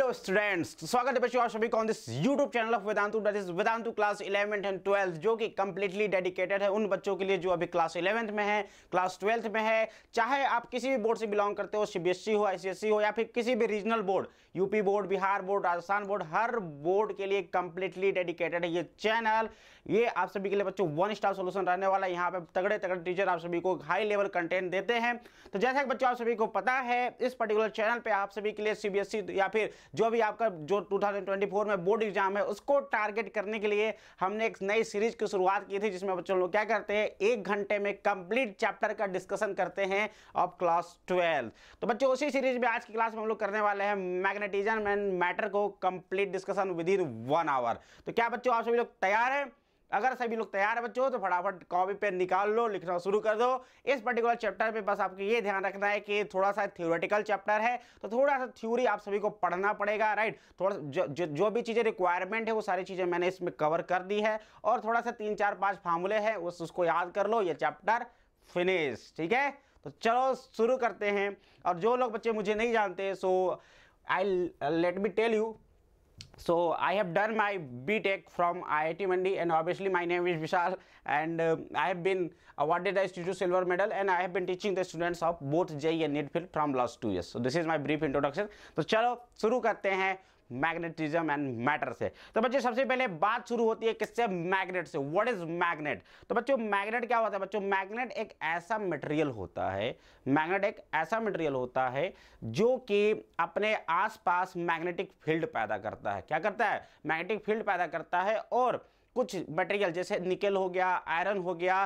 Hello students स्वागत है बच्चों आप सभी को this YouTube channel of Vedantu that is Vedantu class 11 and twelfth जो कि कंप्लीटली डेडिकेटेड है उन बच्चों के लिए जो अभी क्लास इलेवंथ में है क्लास ट्वेल्थ में है चाहे आप किसी भी बोर्ड से बिलोंग करते हो सीबीएसई e हो आईसीएसई e हो या फिर किसी भी regional board UP board Bihar board Rajasthan board हर बोर्ड के लिए कंप्लीटली डेडिकेटेड है ये चैनल ये आप सभी के लिए बच्चों वन स्टार सोल्यूशन रहने वाला यहाँ पे तगड़े तगड़े टीचर आप सभी को हाई लेवल कंटेंट देते हैं तो जैसा कि बच्चों आप सभी को पता है इस पर्टिकुलर चैनल पर आप सभी के लिए सीबीएसई e या फिर जो अभी आपका जो 2024 में बोर्ड एग्जाम है उसको टारगेट करने के लिए हमने एक नई सीरीज की शुरुआत की थी जिसमें बच्चों लोग क्या करते हैं एक घंटे में कंप्लीट चैप्टर का डिस्कशन करते हैं ऑफ क्लास ट्वेल्व तो बच्चों उसी सीरीज में आज की क्लास में हम लोग करने वाले हैं मैग्नेटिजन एंड मैटर को complete discussion within one hour तो क्या बच्चों आप सभी लोग तैयार हैं अगर सभी लोग तैयार है बच्चों तो फटाफट कॉपी पेन निकाल लो लिखना शुरू कर दो इस पर्टिकुलर चैप्टर में बस आपको ये ध्यान रखना है कि थोड़ा सा थ्योरेटिकल चैप्टर है तो थोड़ा सा थ्योरी आप सभी को पढ़ना पड़ेगा राइट थोड़ा जो, जो, जो भी चीज़ें रिक्वायरमेंट है वो सारी चीज़ें मैंने इसमें कवर कर दी है और थोड़ा सा तीन चार पाँच फार्मूले हैं उस उसको याद कर लो ये चैप्टर फिनिश ठीक है तो चलो शुरू करते हैं और जो लोग बच्चे मुझे नहीं जानते so I let me tell you so i have done my btech from iit mandi and obviously my name is vishal and uh, i have been awarded the institute silver medal and i have been teaching the students of both jei and NEET from last two years so this is my brief introduction so, chalo shuru karte hain magnetism and matter से तो बच्चों सबसे पहले बात शुरू होती है किससे मैग्नेट से व्हाट इज मैग्नेट तो बच्चों मैग्नेट क्या होता है बच्चों मैग्नेट एक ऐसा मटेरियल होता है मैग्नेट एक ऐसा मटेरियल होता है जो कि अपने आसपास मैग्नेटिक फील्ड पैदा करता है क्या करता है मैग्नेटिक फील्ड पैदा करता है और कुछ मटेरियल जैसे निकेल हो गया आयरन हो गया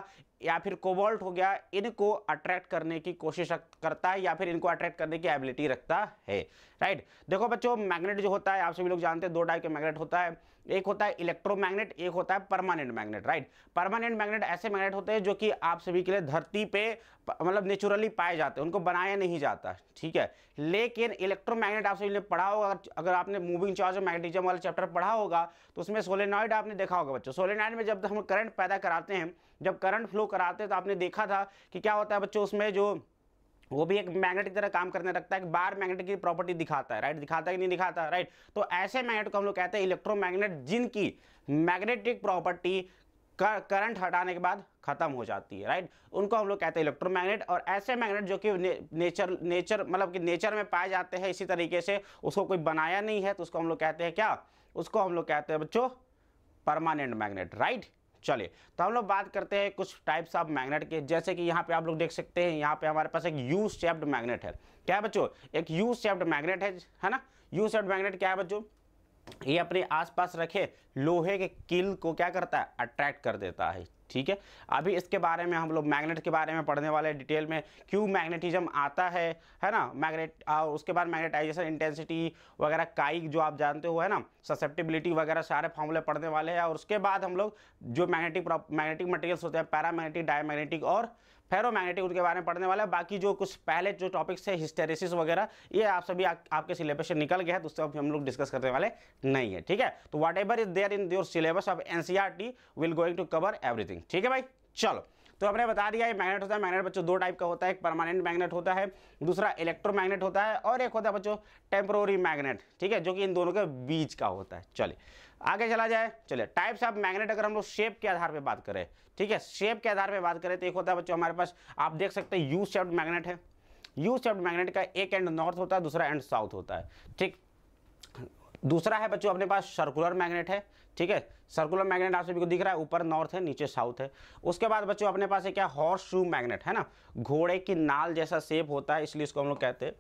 या फिर कोबाल्ट हो गया इनको अट्रैक्ट करने की कोशिश करता है या फिर इनको अट्रैक्ट करने की एबिलिटी रखता है राइट देखो बच्चों मैग्नेट जो होता है आप सभी लोग जानते हैं दो टाइप के मैग्नेट होता है एक होता है इलेक्ट्रोमैग्नेट एक होता है permanent magnet right permanent magnet ऐसे मैग्नेट होते हैं जो कि आप सभी के लिए धरती पे मतलब नेचुरली पाए जाते हैं उनको बनाया नहीं जाता ठीक है लेकिन इलेक्ट्रोमैग्नेट आप सभी ने पढ़ा होगा अगर आपने मूविंग चार्ज और मैग्नेटिज्म वाला चैप्टर पढ़ा होगा तो उसमें सोलेनॉइड आपने देखा होगा बच्चों सोलेनॉइड में जब हम करंट पैदा कराते हैं जब करंट फ्लो कराते हैं तो आपने देखा था कि क्या होता है बच्चों उसमें जो वो भी एक मैग्नेट की तरह काम करने लगता है एक बार मैग्नेट की प्रॉपर्टी दिखाता है राइट दिखाता है कि नहीं दिखाता राइट तो ऐसे मैग्नेट को हम लोग कहते हैं इलेक्ट्रोमैग्नेट जिनकी मैग्नेटिक प्रॉपर्टी करंट हटाने के बाद खत्म हो जाती है राइट उनको हम लोग कहते हैं इलेक्ट्रोमैग्नेट और ऐसे मैग्नेट जो कि ने, नेचर नेचर मतलब कि नेचर में पाए जाते हैं इसी तरीके से उसको कोई बनाया नहीं है तो उसको हम लोग कहते हैं क्या उसको हम लोग कहते हैं बच्चों परमानेंट मैग्नेट राइट चले तो हम लोग बात करते हैं कुछ टाइप्स ऑफ मैग्नेट के जैसे कि यहाँ पे आप लोग देख सकते हैं यहाँ पे हमारे पास एक यू शेप्ड मैग्नेट है क्या है बच्चों एक यू शेप्ड मैग्नेट है है ना यू शेप्ड मैग्नेट क्या है बच्चों ये अपने आसपास रखे लोहे के किल को क्या करता है अट्रैक्ट कर देता है ठीक है अभी इसके बारे में हम लोग मैग्नेट के बारे में पढ़ने वाले डिटेल में क्यों मैग्नेटिज्म आता है है ना मैग्नेट उसके बाद मैग्नेटाइजेशन इंटेंसिटी वगैरह काइक जो आप जानते हो है ना ससेप्टिबिलिटी वगैरह सारे फॉर्मूले पढ़ने वाले हैं और उसके बाद हम लोग जो मैग्नेटिक मैग्नेटिक मटेरियल्स होते हैं पैरामैग्नेटिक डायमैग्नेटिक और फेरोमैग्नेटिक उनके बारे में पढ़ने वाला है बाकी जो कुछ पहले जो टॉपिक्स है हिस्टेरिसिस वगैरह ये आप सभी आ, आपके सिलेबस से निकल गया है तो उससे हम लोग डिस्कस करने वाले नहीं है ठीक है तो whatever is there in your syllabus of and will going to cover everything ठीक है भाई चलो तो हमने बता दिया ये मैग्नेट होता है मैग्नेट बच्चों दो टाइप का होता है एक परमानेंट मैग्नेट होता है दूसरा इलेक्ट्रोमैग्नेट होता है और एक होता है बच्चों टेम्प्रोरी मैग्नेट ठीक है जो कि इन दोनों के बीच का होता है चलिए आगे चला जाए चलिए टाइप्स ऑफ मैग्नेट अगर हम लोग शेप के आधार पे बात करें ठीक है शेप के आधार पे बात करें तो एक होता है बच्चों हमारे पास आप देख सकते हैं यू शेप्ड मैग्नेट है यू शेप्ड मैग्नेट का एक एंड नॉर्थ होता है दूसरा एंड साउथ होता है ठीक दूसरा है बच्चों अपने पास सर्कुलर मैग्नेट है ठीक है सर्कुलर मैग्नेट आप सभी को दिख रहा है ऊपर नॉर्थ है नीचे साउथ है उसके बाद बच्चों अपने पास है क्या हॉर्स शू मैग्नेट है ना घोड़े की नाल जैसा शेप होता है इसलिए इसको हम लोग कहते हैं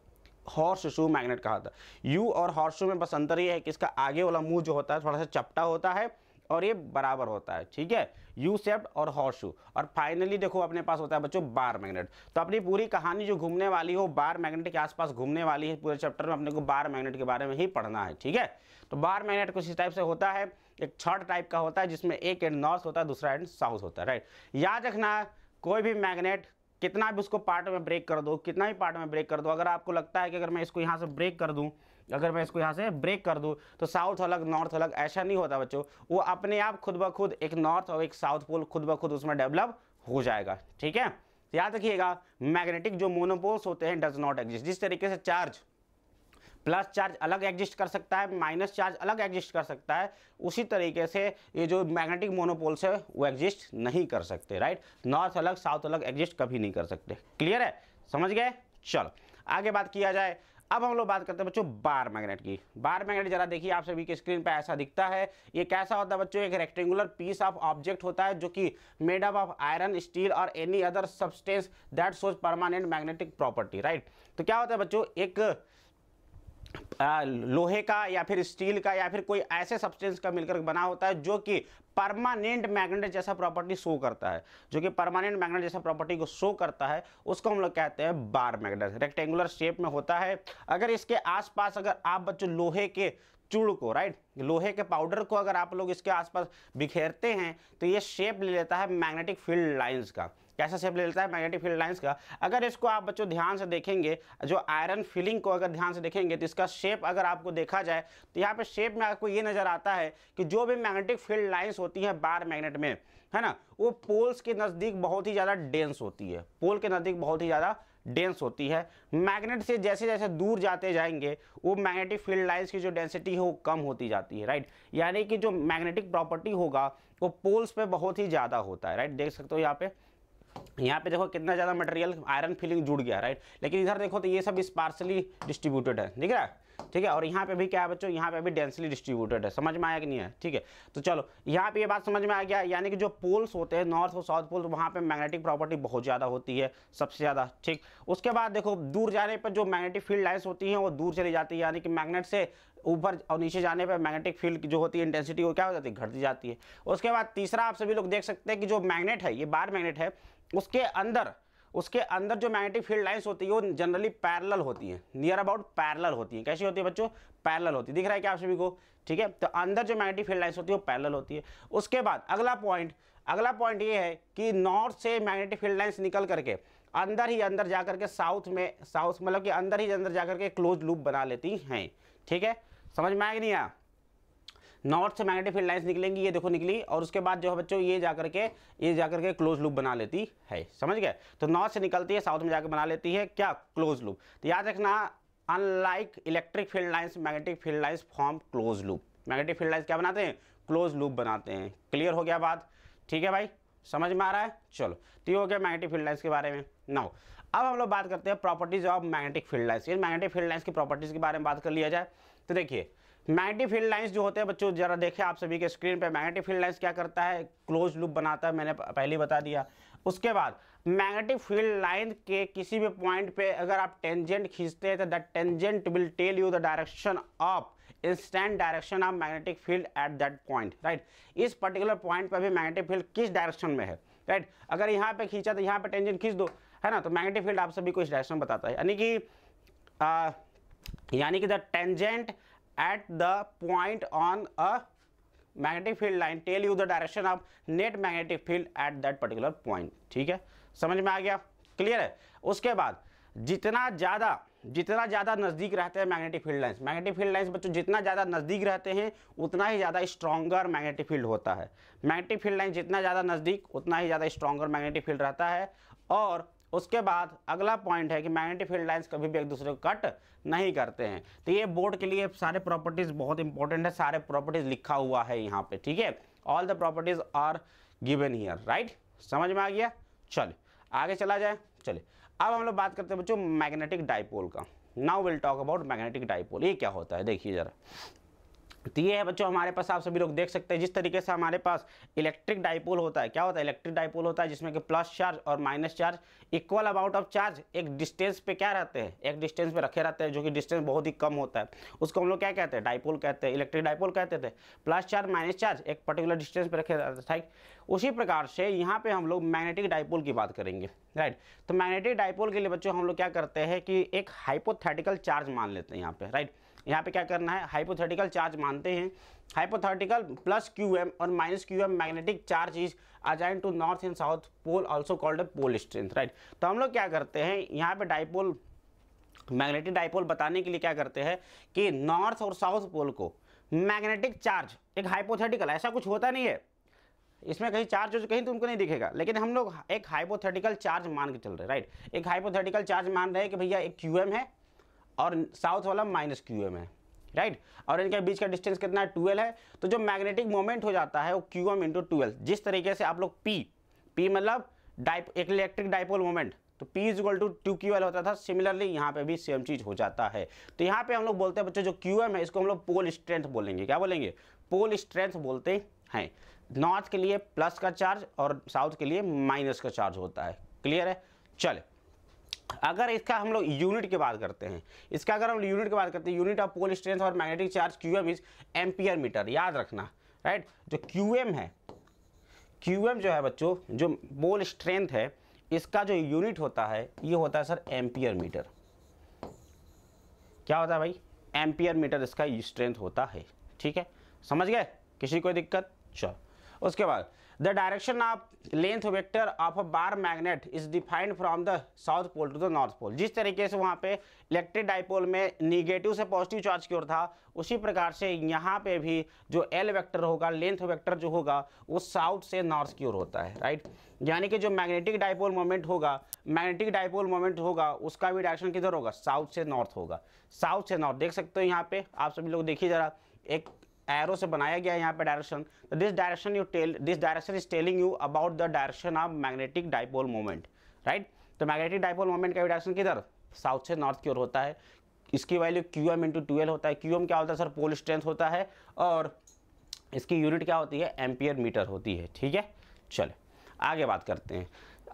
हॉर्स शू मैग्नेट कहा था यू और हॉर्स शू में बस अंतर ये है कि इसका आगे वाला मुंह जो होता है थोड़ा सा चपटा होता है और ये बराबर होता है ठीक है यू सेफ्ट और हॉर्स शू और फाइनली देखो अपने पास होता है बच्चों बार मैग्नेट तो अपनी पूरी कहानी जो घूमने वाली हो बार मैग्नेट के आसपास घूमने वाली है पूरे चैप्टर में अपने को बार मैग्नेट के बारे में ही पढ़ना है ठीक है तो बार मैग्नेट कुछ इस टाइप से होता है एक छठ टाइप का होता है जिसमें एक एंड नॉर्थ होता है दूसरा एंड साउथ होता है राइट याद रखना कोई भी मैग्नेट कितना भी उसको पार्ट में ब्रेक कर दो कितना भी पार्ट में ब्रेक कर दो अगर आपको लगता है कि अगर मैं इसको यहाँ से ब्रेक कर दूँ अगर मैं इसको यहाँ से ब्रेक कर दूँ तो साउथ अलग नॉर्थ अलग ऐसा नहीं होता बच्चों वो अपने आप खुद ब खुद एक नॉर्थ और एक साउथ पोल खुद ब खुद उसमें डेवलप हो जाएगा ठीक है याद रखिएगा मैग्नेटिक जो मोनोपोल्स होते हैं डज नॉट एग्जिस्ट जिस तरीके से चार्ज प्लस चार्ज अलग एग्जिस्ट कर सकता है माइनस चार्ज अलग एग्जिस्ट कर सकता है उसी तरीके से ये जो मैग्नेटिक मोनोपोल्स है वो एग्जिस्ट नहीं कर सकते राइट नॉर्थ अलग साउथ अलग एग्जिस्ट कभी नहीं कर सकते क्लियर है समझ गए चलो आगे बात किया जाए अब हम लोग बात करते हैं बच्चों बार मैग्नेट की बार मैग्नेट जरा देखिए आप सभी की स्क्रीन पर ऐसा दिखता है ये कैसा होता है बच्चों एक रेक्टेंगुलर पीस ऑफ ऑब्जेक्ट होता है जो कि made up of iron steel और any other substance that shows permanent magnetic property right तो क्या होता है बच्चों एक लोहे का या फिर स्टील का या फिर कोई ऐसे सब्सटेंस का मिलकर बना होता है जो कि परमानेंट मैग्नेट जैसा प्रॉपर्टी शो करता है जो कि परमानेंट मैग्नेट जैसा प्रॉपर्टी को शो करता है उसको हम लोग कहते हैं बार मैग्नेट रेक्टेंगुलर शेप में होता है अगर इसके आसपास अगर आप बच्चों लोहे के चूड़ को राइट लोहे के पाउडर को अगर आप लोग इसके आसपास बिखेरते हैं तो ये शेप ले लेता है मैग्नेटिक फील्ड लाइंस का कैसा शेप ले लेता है मैग्नेटिक फील्ड लाइंस का अगर इसको आप बच्चों ध्यान से देखेंगे जो आयरन फिलिंग को अगर ध्यान से देखेंगे तो इसका शेप अगर आपको देखा जाए तो यहाँ पे शेप में आपको ये नज़र आता है कि जो भी मैग्नेटिक फील्ड लाइन्स होती हैं बार मैग्नेट में है ना वो पोल्स के नज़दीक बहुत ही ज़्यादा डेंस होती है पोल के नज़दीक बहुत ही ज़्यादा डेंस होती है मैग्नेट से जैसे जैसे दूर जाते जाएंगे वो मैग्नेटिक फील्ड लाइन्स की जो डेंसिटी है वो कम होती जाती है राइट यानी कि जो मैग्नेटिक प्रॉपर्टी होगा वो पोल्स पे बहुत ही ज़्यादा होता है राइट देख सकते हो यहाँ पे यहाँ पे देखो कितना ज़्यादा मटेरियल आयरन फिलिंग जुड़ गया राइट लेकिन इधर देखो तो ये सब स्पार्सली डिस्ट्रीब्यूटेड है ठीक है ठीक है और यहाँ पे भी क्या है बच्चों यहाँ पे भी डेंसली डिस्ट्रीब्यूटेड है समझ में आया कि नहीं है ठीक है तो चलो यहाँ पे ये बात समझ में आ गया यानी कि जो पोल्स होते हैं नॉर्थ और साउथ पोल वहाँ पे मैग्नेटिक प्रॉपर्टी बहुत ज़्यादा होती है सबसे ज़्यादा ठीक उसके बाद देखो दूर जाने पर जो मैग्नेटिक फील्ड लाइन्स होती हैं वो दूर चली जाती है यानी कि मैग्नेट से ऊपर और नीचे जाने पर मैग्नेटिक फील्ड जो होती है इंटेंसिटी वो क्या हो जाती है घटती जाती है उसके बाद तीसरा आप सभी लोग देख सकते हैं कि जो मैग्नेट है ये बार मैग्नेट है उसके अंदर उसके अंदर जो मैग्नेटिक फील्ड लाइंस होती है वो जनरली पैरेलल होती हैं नियर अबाउट पैरेलल होती हैं कैसी होती है बच्चों पैरेलल होती है दिख रहा है क्या आप सभी को ठीक है तो अंदर जो मैग्नेटिक फील्ड लाइंस होती है वो पैरेलल होती है उसके बाद अगला पॉइंट अगला पॉइंट ये है कि नॉर्थ से मैग्नेटिक फील्ड लाइंस निकल करके अंदर ही अंदर जा करके साउथ में साउथ मतलब कि अंदर ही अंदर जा करके क्लोज लूप बना लेती हैं ठीक है समझ में आएगी नहीं आप नॉर्थ से मैग्नेटिक फील्ड लाइन्स निकलेंगी ये देखो निकली और उसके बाद जो है बच्चों ये जा करके ये जा करके क्लोज लूप बना लेती है समझ गए तो नॉर्थ से निकलती है साउथ में जाकर बना लेती है क्या क्लोज लूप तो याद रखना unlike electric field lines magnetic field lines form close loop magnetic field lines क्या बनाते हैं क्लोज लूप बनाते हैं क्लियर हो गया बात ठीक है भाई समझ में आ रहा है चलो तो ये हो गया मैग्नेटिक फील्ड लाइन्स के बारे में नाउ अब हम लोग बात करते हैं properties of magnetic field lines magnetic field lines की प्रॉपर्टीज़ के बारे में बात कर लिया जाए तो देखिए मैग्नेटिक फील्ड लाइंस जो होते हैं बच्चों जरा देखें आप सभी के स्क्रीन पे मैग्नेटिक फील्ड लाइंस क्या करता है क्लोज लूप बनाता है मैंने पहले बता दिया उसके बाद मैग्नेटिक फील्ड लाइन के किसी भी पॉइंट पे अगर आप टेंजेंट खींचते हैं तो the tangent will tell you the direction of instant direction of magnetic field at that point right इस पर्टिकुलर पॉइंट पर भी मैग्नेटिक फील्ड किस डायरेक्शन में है राइट right? अगर यहाँ पे खींचा तो यहाँ पे टेंजेंट खींच दो है ना तो मैग्नेटिक फील्ड आप सभी को इस डायरेक्शन बताता है यानी कि यानी कि the tangent at the point on a magnetic field line tell you the direction of net magnetic field at that particular point ठीक है समझ में आ गया क्लियर है उसके बाद जितना ज़्यादा जितना ज़्यादा नज़दीक रहते हैं magnetic field lines magnetic field lines बच्चों जितना ज़्यादा नज़दीक रहते हैं उतना ही ज़्यादा स्ट्रॉगर मैग्नेटिक फील्ड होता है मैग्नेटिक फील्ड लाइन जितना ज़्यादा नज़दीक उतना ही ज़्यादा स्ट्रॉगर मैग्नेटिक फील्ड रहता है और उसके बाद अगला पॉइंट है कि मैग्नेटिक फील्ड लाइंस कभी भी एक दूसरे को कट नहीं करते हैं तो ये बोर्ड के लिए सारे प्रॉपर्टीज़ बहुत इंपॉर्टेंट है सारे प्रॉपर्टीज़ लिखा हुआ है यहाँ पे ठीक है all the properties are given here right समझ में आ गया चल आगे चला जाए चलिए अब हम लोग बात करते हैं बच्चों मैग्नेटिक डाइपोल का now will talk about magnetic dipole ये क्या होता है देखिए ज़रा तो ये है बच्चों हमारे पास आप सभी लोग देख सकते हैं जिस तरीके से हमारे पास इलेक्ट्रिक डाइपोल होता है क्या होता है इलेक्ट्रिक डाइपोल होता है जिसमें कि प्लस चार्ज और minus charge equal amount of charge एक डिस्टेंस पे क्या रहते हैं एक डिस्टेंस पे रखे रहते हैं जो कि डिस्टेंस बहुत ही कम होता है उसको हम लोग क्या कहते हैं डाइपोल कहते हैं इलेक्ट्रिक डाइपोल कहते थे प्लस चार्ज माइनस चार्ज एक पर्टिकुलर डिस्टेंस पर रखे रहते थे उसी प्रकार से यहाँ पर हम लोग मैग्नेटिक डाइपोल की बात करेंगे राइट तो मैग्नेटिक डाइपोल के लिए बच्चों हम लोग क्या करते हैं कि एक हाइपोथेटिकल चार्ज मान लेते हैं यहाँ पर राइट यहाँ पे क्या करना है हाइपोथेटिकल चार्ज मानते हैं हाइपोथेटिकल प्लस क्यू एम और minus Q M magnetic charge is assign to north and south pole also called a pole strength right तो हम लोग क्या करते हैं यहाँ पे डाइपोल मैग्नेटिक डाइपोल बताने के लिए क्या करते हैं कि नॉर्थ और साउथ पोल को मैग्नेटिक चार्ज एक हाइपोथेटिकल ऐसा कुछ होता नहीं है इसमें कहीं चार्ज जो तो कहीं तुमको तो नहीं दिखेगा लेकिन हम लोग एक हाइपोथेटिकल चार्ज मान के चल रहे राइट एक हाइपोथेटिकल चार्ज मान रहे हैं कि भैया एक क्यू है और साउथ वाला माइनस क्यू एम है राइट और इनके बीच का डिस्टेंस कितना है ट्वेल्व है तो जो मैग्नेटिक मोमेंट हो जाता है वो क्यू एम इंटू ट्वेल्व जिस तरीके से आप लोग पी पी मतलब डाइप एक इलेक्ट्रिक डाइपोल मोमेंट तो P is equal to two Q L होता था सिमिलरली यहाँ पे भी सेम चीज़ हो जाता है तो यहाँ पे हम लोग बोलते हैं बच्चों जो क्यू एम है इसको हम लोग पोल स्ट्रेंथ बोलेंगे क्या बोलेंगे पोल स्ट्रेंथ बोलते हैं नॉर्थ के लिए प्लस का चार्ज और साउथ के लिए माइनस का चार्ज होता है क्लियर है चले अगर इसका हम लोग यूनिट की बात करते हैं इसका अगर हम यूनिट की बात करते हैं यूनिट ऑफ पोल स्ट्रेंथ और magnetic charge Q M is ampere metre याद रखना राइट जो क्यू एम है क्यू एम जो है बच्चों जो पोल स्ट्रेंथ है इसका जो यूनिट होता है ये होता है सर एम्पियर मीटर क्या होता है भाई एम्पियर मीटर इसका स्ट्रेंथ होता है ठीक है समझ गए किसी कोई दिक्कत चलो उसके बाद the direction of length vector of a bar magnet is defined from the south pole to the north pole जिस तरीके से वहाँ पे इलेक्ट्रिक डाइपोल में निगेटिव से पॉजिटिव चार्ज की ओर था उसी प्रकार से यहाँ पे भी जो एल वेक्टर होगा लेंथ वेक्टर जो होगा वो साउथ से नॉर्थ की ओर होता है राइट यानी कि जो मैग्नेटिक डाइपोल मोमेंट होगा मैग्नेटिक डाइपोल मोमेंट होगा उसका भी डायरेक्शन किधर होगा साउथ से नॉर्थ होगा साउथ से नॉर्थ देख सकते हो यहाँ पे आप सभी लोग देखिए ज़रा एक एरो से बनाया गया यहाँ पे डायरेक्शन तो this direction you tell this direction is telling you about the direction of magnetic dipole moment right तो मैग्नेटिक डाइपोल मोमेंट का डायरेक्शन किधर साउथ से नॉर्थ की ओर होता है इसकी value Q M into twelve होता है क्यू एम क्या होता है सर पोल स्ट्रेंथ होता है और इसकी यूनिट क्या होती है एम्पियर मीटर होती है ठीक है चलो आगे बात करते हैं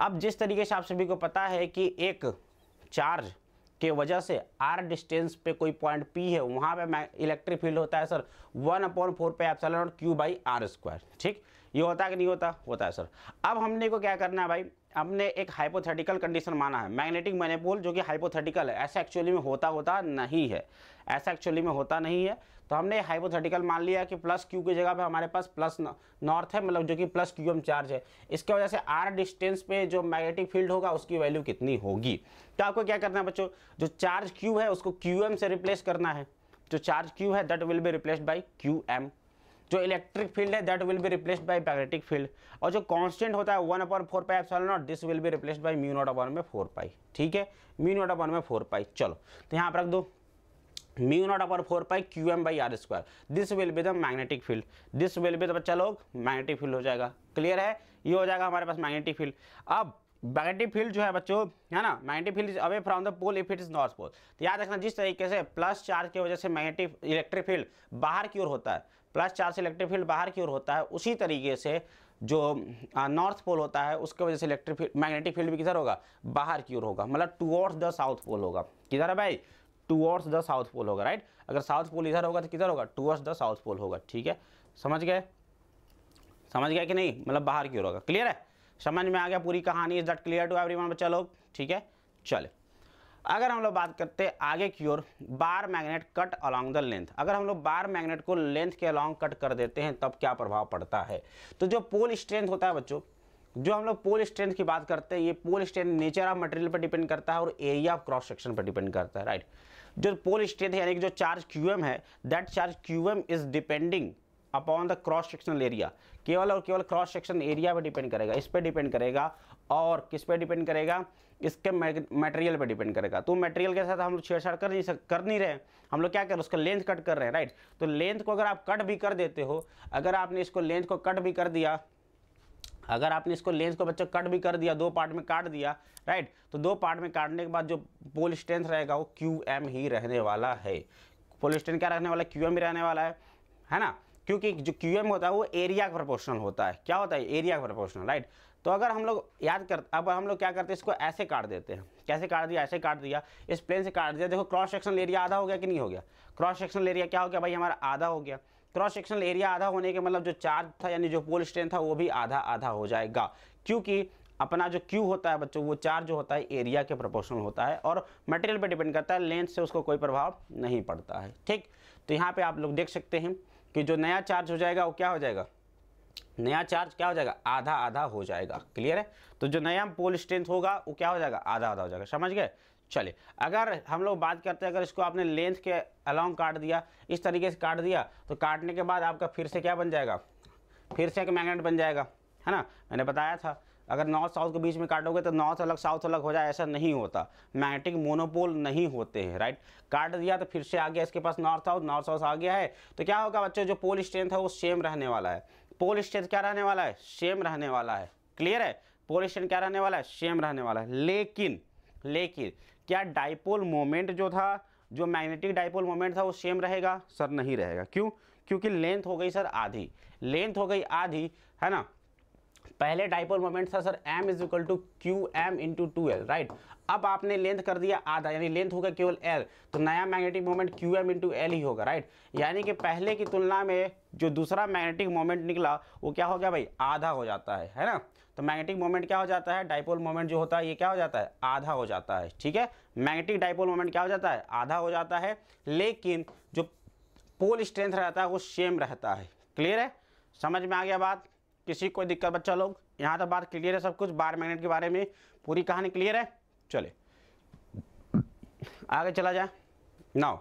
अब जिस तरीके से आप सभी को पता है कि एक चार्ज के वजह से आर डिस्टेंस पे कोई पॉइंट पी है वहाँ पे इलेक्ट्रिक फील्ड होता है सर वन अपॉन फोर पे एप्सल और क्यू बाई आर स्क्वायर ठीक ये होता है कि नहीं होता होता है सर अब हमने को क्या करना है भाई हमने एक हाइपोथेटिकल कंडीशन माना है मैग्नेटिक मैनेपोल जो कि हाइपोथेटिकल है ऐसा एक्चुअली में होता होता नहीं है ऐसा एक्चुअली में होता नहीं है तो हमने हाइपोथेटिकल मान लिया कि प्लस क्यू की जगह पे हमारे पास प्लस नॉर्थ है मतलब जो कि प्लस क्यू एम चार्ज है इसके वजह से आर डिस्टेंस पे जो मैग्नेटिक फील्ड होगा उसकी वैल्यू कितनी होगी तो आपको क्या करना है बच्चों जो चार्ज क्यू है उसको क्यू एम से रिप्लेस करना है जो चार्ज क्यू है that will be replaced by Q M जो इलेक्ट्रिक फील्ड है that will be replaced by magnetic field और जो कॉन्स्टेंट होता है one upon four pi epsilon naught this will be replaced by mu naught upon में four pi ठीक है mu naught upon में फोर पाई चलो तो यहाँ पर रख दो म्यू नॉट अपर four pi Q M by are square this will be the magnetic field this will be the बच्चा लोग मैग्नेटिक फील्ड हो जाएगा क्लियर है ये हो जाएगा हमारे पास मैग्नेटिक फील्ड अब मैग्नेटिक फील्ड जो है बच्चों है ना magnetic field is away from the pole if it is north pole तो याद रखना जिस तरीके से प्लस चार्ज की वजह से मैग्नेटिक इलेक्ट्रिक फील्ड बाहर की ओर होता है प्लस चार्ज से इलेक्ट्रिक फील्ड बाहर की ओर होता है उसी तरीके से जो नॉर्थ पोल होता है उसकी वजह से इलेक्ट्रिक फील्ड मैग्नेटिक फील्ड भी किधर होगा बाहर की ओर होगा मतलब टूवर्ड्स द साउथ पोल होगा किधर है भाई टूवर्ड्स द साउथ पोल होगा राइट अगर साउथ पोल इधर होगा तो किधर होगा टूवर्ड्स द साउथ पोल होगा ठीक है समझ गए समझ गया कि नहीं मतलब बाहर की ओर होगा क्लियर है समझ में आ गया पूरी कहानी is that clear to everyone बच्चा लोग ठीक है चले अगर हम लोग बात करते हैं आगे की ओर bar magnet cut along the length अगर हम लोग बार मैग्नेट को लेंथ के अलॉन्ग कट कर देते हैं तब क्या प्रभाव पड़ता है तो जो पोल स्ट्रेंथ होता है बच्चों जो हम लोग पोल स्ट्रेंथ की बात करते हैं ये pole strength nature of material पर डिपेंड करता है और एरिया ऑफ क्रॉस सेक्शन पर डिपेंड करता है राइट जो पोल स्टेट है यानी कि जो चार्ज क्यू है that charge Q is depending upon the cross sectional area केवल और केवल क्रॉस सेक्शन एरिया पे डिपेंड करेगा इस पे डिपेंड करेगा और किस पे डिपेंड करेगा इसके मटेरियल पे डिपेंड करेगा तो मटेरियल के साथ हम लोग छेड़छाड़ कर नहीं सक कर नहीं रहे हम लोग क्या कर उसका लेंथ कट कर रहे हैं राइट तो लेंथ को अगर आप कट भी कर देते हो अगर आपने इसको लेंथ को कट भी कर दिया अगर आपने इसको लेंस को बच्चों कट भी कर दिया दो पार्ट में काट दिया राइट तो दो पार्ट में काटने के बाद जो पोल स्ट्रेंथ रहेगा वो क्यू एम ही रहने वाला है पोल स्ट्रेंथ क्या रहने वाला है क्यू एम ही रहने वाला है है ना क्योंकि जो क्यू एम होता है वो एरिया का प्रपोर्शनल होता है क्या होता है एरिया का प्रपोर्शनल राइट तो अगर हम लोग याद कर अब हम लोग क्या करते हैं इसको ऐसे काट देते हैं कैसे काट दिया ऐसे काट दिया इस प्लेन से काट दिया देखो क्रॉस सेक्शनल एरिया आधा हो गया कि नहीं हो गया क्रॉस सेक्शनल एरिया क्या हो गया भाई हमारा आधा हो गया क्रॉस सेक्शनल एरिया आधा होने के मतलब जो चार्ज था यानी जो पोल स्ट्रेंथ था वो भी आधा आधा हो जाएगा क्योंकि अपना जो क्यू होता है बच्चों वो चार्ज जो होता है एरिया के प्रोपोर्शनल होता है और मटेरियल पे डिपेंड करता है लेंथ से उसको कोई प्रभाव नहीं पड़ता है ठीक तो यहाँ पे आप लोग देख सकते हैं कि जो नया चार्ज हो जाएगा वो क्या हो जाएगा नया चार्ज क्या हो जाएगा आधा आधा हो जाएगा क्लियर है तो जो नया पोल स्ट्रेंथ होगा वो क्या हो जाएगा आधा आधा हो जाएगा समझ गए चलिए अगर हम लोग बात करते हैं अगर इसको आपने लेंथ के अलॉन्ग काट दिया इस तरीके से काट दिया तो काटने के बाद आपका फिर से क्या बन जाएगा फिर से एक मैग्नेट बन जाएगा है ना मैंने बताया था अगर नॉर्थ साउथ के बीच में काटोगे तो नॉर्थ अलग साउथ अलग हो जाए ऐसा नहीं होता मैग्नेटिक मोनोपोल नहीं होते हैं राइट काट दिया तो फिर से आ गया इसके पास नॉर्थ साउथ नॉर्थ साउथ आ गया है तो क्या होगा बच्चों जो पोल स्ट्रेंथ है वो सेम रहने वाला है पोल स्टेज क्या रहने वाला है सेम रहने वाला है क्लियर है पोल स्टेज क्या रहने वाला है सेम रहने वाला है लेकिन लेकिन क्या डाइपोल मोमेंट जो था जो मैग्नेटिक डाइपोल मोमेंट था वो सेम रहेगा सर नहीं रहेगा क्यों क्योंकि लेंथ हो गई सर आधी लेंथ हो गई आधी है ना पहले डाइपोल मोमेंट था sir m is equal to q M into two l right अब आपने लेंथ कर दिया आधा यानी लेंथ होगा केवल एल तो नया magnetic moment q M into l ही होगा राइट यानी कि पहले की तुलना में जो दूसरा मैग्नेटिक मोमेंट निकला वो क्या हो गया भाई आधा हो जाता है है ना तो मैग्नेटिक मोमेंट क्या हो जाता है डाइपोल मोमेंट जो होता है ये क्या हो जाता है आधा हो जाता है ठीक है मैग्नेटिक डाइपोल मोमेंट क्या हो जाता है आधा हो जाता है लेकिन जो पोल स्ट्रेंथ रहता है वो सेम रहता है क्लियर है समझ में आ गया बात किसी कोई दिक्कत बच्चा लोग यहाँ तो बात क्लियर है सब कुछ बार मैग्नेट के बारे में पूरी कहानी क्लियर है चले आगे चला जाए नाउ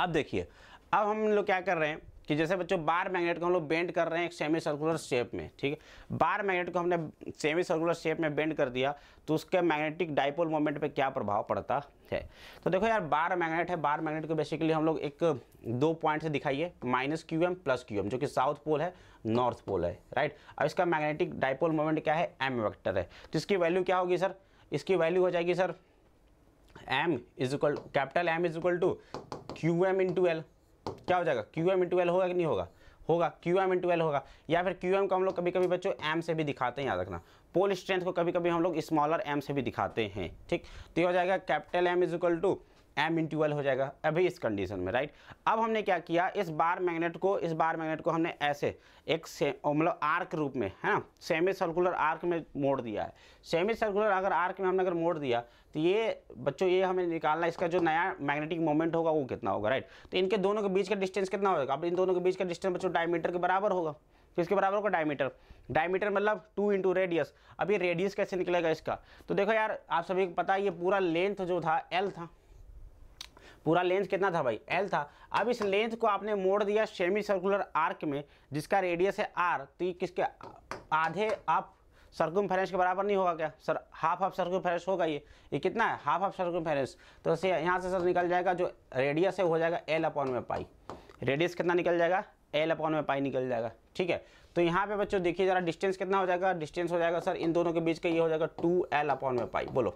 आप देखिए अब हम लोग क्या कर रहे हैं कि जैसे बच्चों बार मैग्नेट को हम लोग बेंड कर रहे हैं एक सेमी सर्कुलर शेप में ठीक है बार मैग्नेट को हमने सेमी सर्कुलर शेप में बेंड कर दिया तो उसके मैग्नेटिक डाइपोल मोमेंट पे क्या प्रभाव पड़ता है तो देखो यार बार मैग्नेट है बार मैग्नेट को बेसिकली हम लोग एक दो पॉइंट से दिखाइए minus Q m plus Q M जो कि साउथ पोल है नॉर्थ पोल है राइट अब इसका मैग्नेटिक डाइपोल मोमेंट क्या है एम वैक्टर है तो इसकी वैल्यू क्या होगी सर इसकी वैल्यू हो जाएगी sir m is equal capital M is equal to q M into l क्या हो जाएगा क्यू एम इंटू एल होगा कि नहीं होगा होगा क्यू एम इंटू एल होगा या फिर क्यू एम को हम लोग कभी कभी बच्चों एम से भी दिखाते हैं याद रखना पोल स्ट्रेंथ को कभी कभी हम लोग स्मॉलर एम से भी दिखाते हैं ठीक तो ये हो जाएगा capital M is equal to m इन हो जाएगा अभी इस कंडीशन में राइट अब हमने क्या किया इस बार मैग्नेट को इस बार मैग्नेट को हमने ऐसे एक मतलब आर्क रूप में है ना सेमी सर्कुलर आर्क में मोड़ दिया है सेमी सर्कुलर अगर आर्क में हमने अगर मोड़ दिया तो ये बच्चों ये हमें निकालना इसका जो नया मैग्नेटिक मोमेंट होगा वो कितना होगा राइट तो इनके दोनों के बीच का डिस्टेंस कितना होगा अब इन दोनों के बीच का डिस्टेंस बच्चों डायमीटर के बराबर होगा तो इसके बराबर होगा डायमीटर डायमीटर मतलब टू इंटू रेडियस अब ये रेडियस कैसे निकलेगा इसका तो देखो यार आप सभी को पता है ये पूरा लेंथ जो था एल था पूरा लेंथ कितना था भाई एल था अब इस लेंथ को आपने मोड़ दिया सेमी सर्कुलर आर्क में जिसका रेडियस है आर तो ये किसके आधे आप सर्कुम के बराबर नहीं होगा क्या सर हाफ ऑफ सर्कुम होगा ये ये कितना है हाफ ऑफ सर्कुम तो से यहाँ से सर निकल जाएगा जो रेडियस है हो जाएगा एल अपॉन में पाई रेडियस कितना निकल जाएगा एल अपॉन में पाई निकल जाएगा ठीक है तो यहाँ पे बच्चों देखिए जरा डिस्टेंस कितना हो जाएगा डिस्टेंस हो जाएगा सर इन दोनों के बीच का ये हो जाएगा टू एल अपॉन में पाई बोलो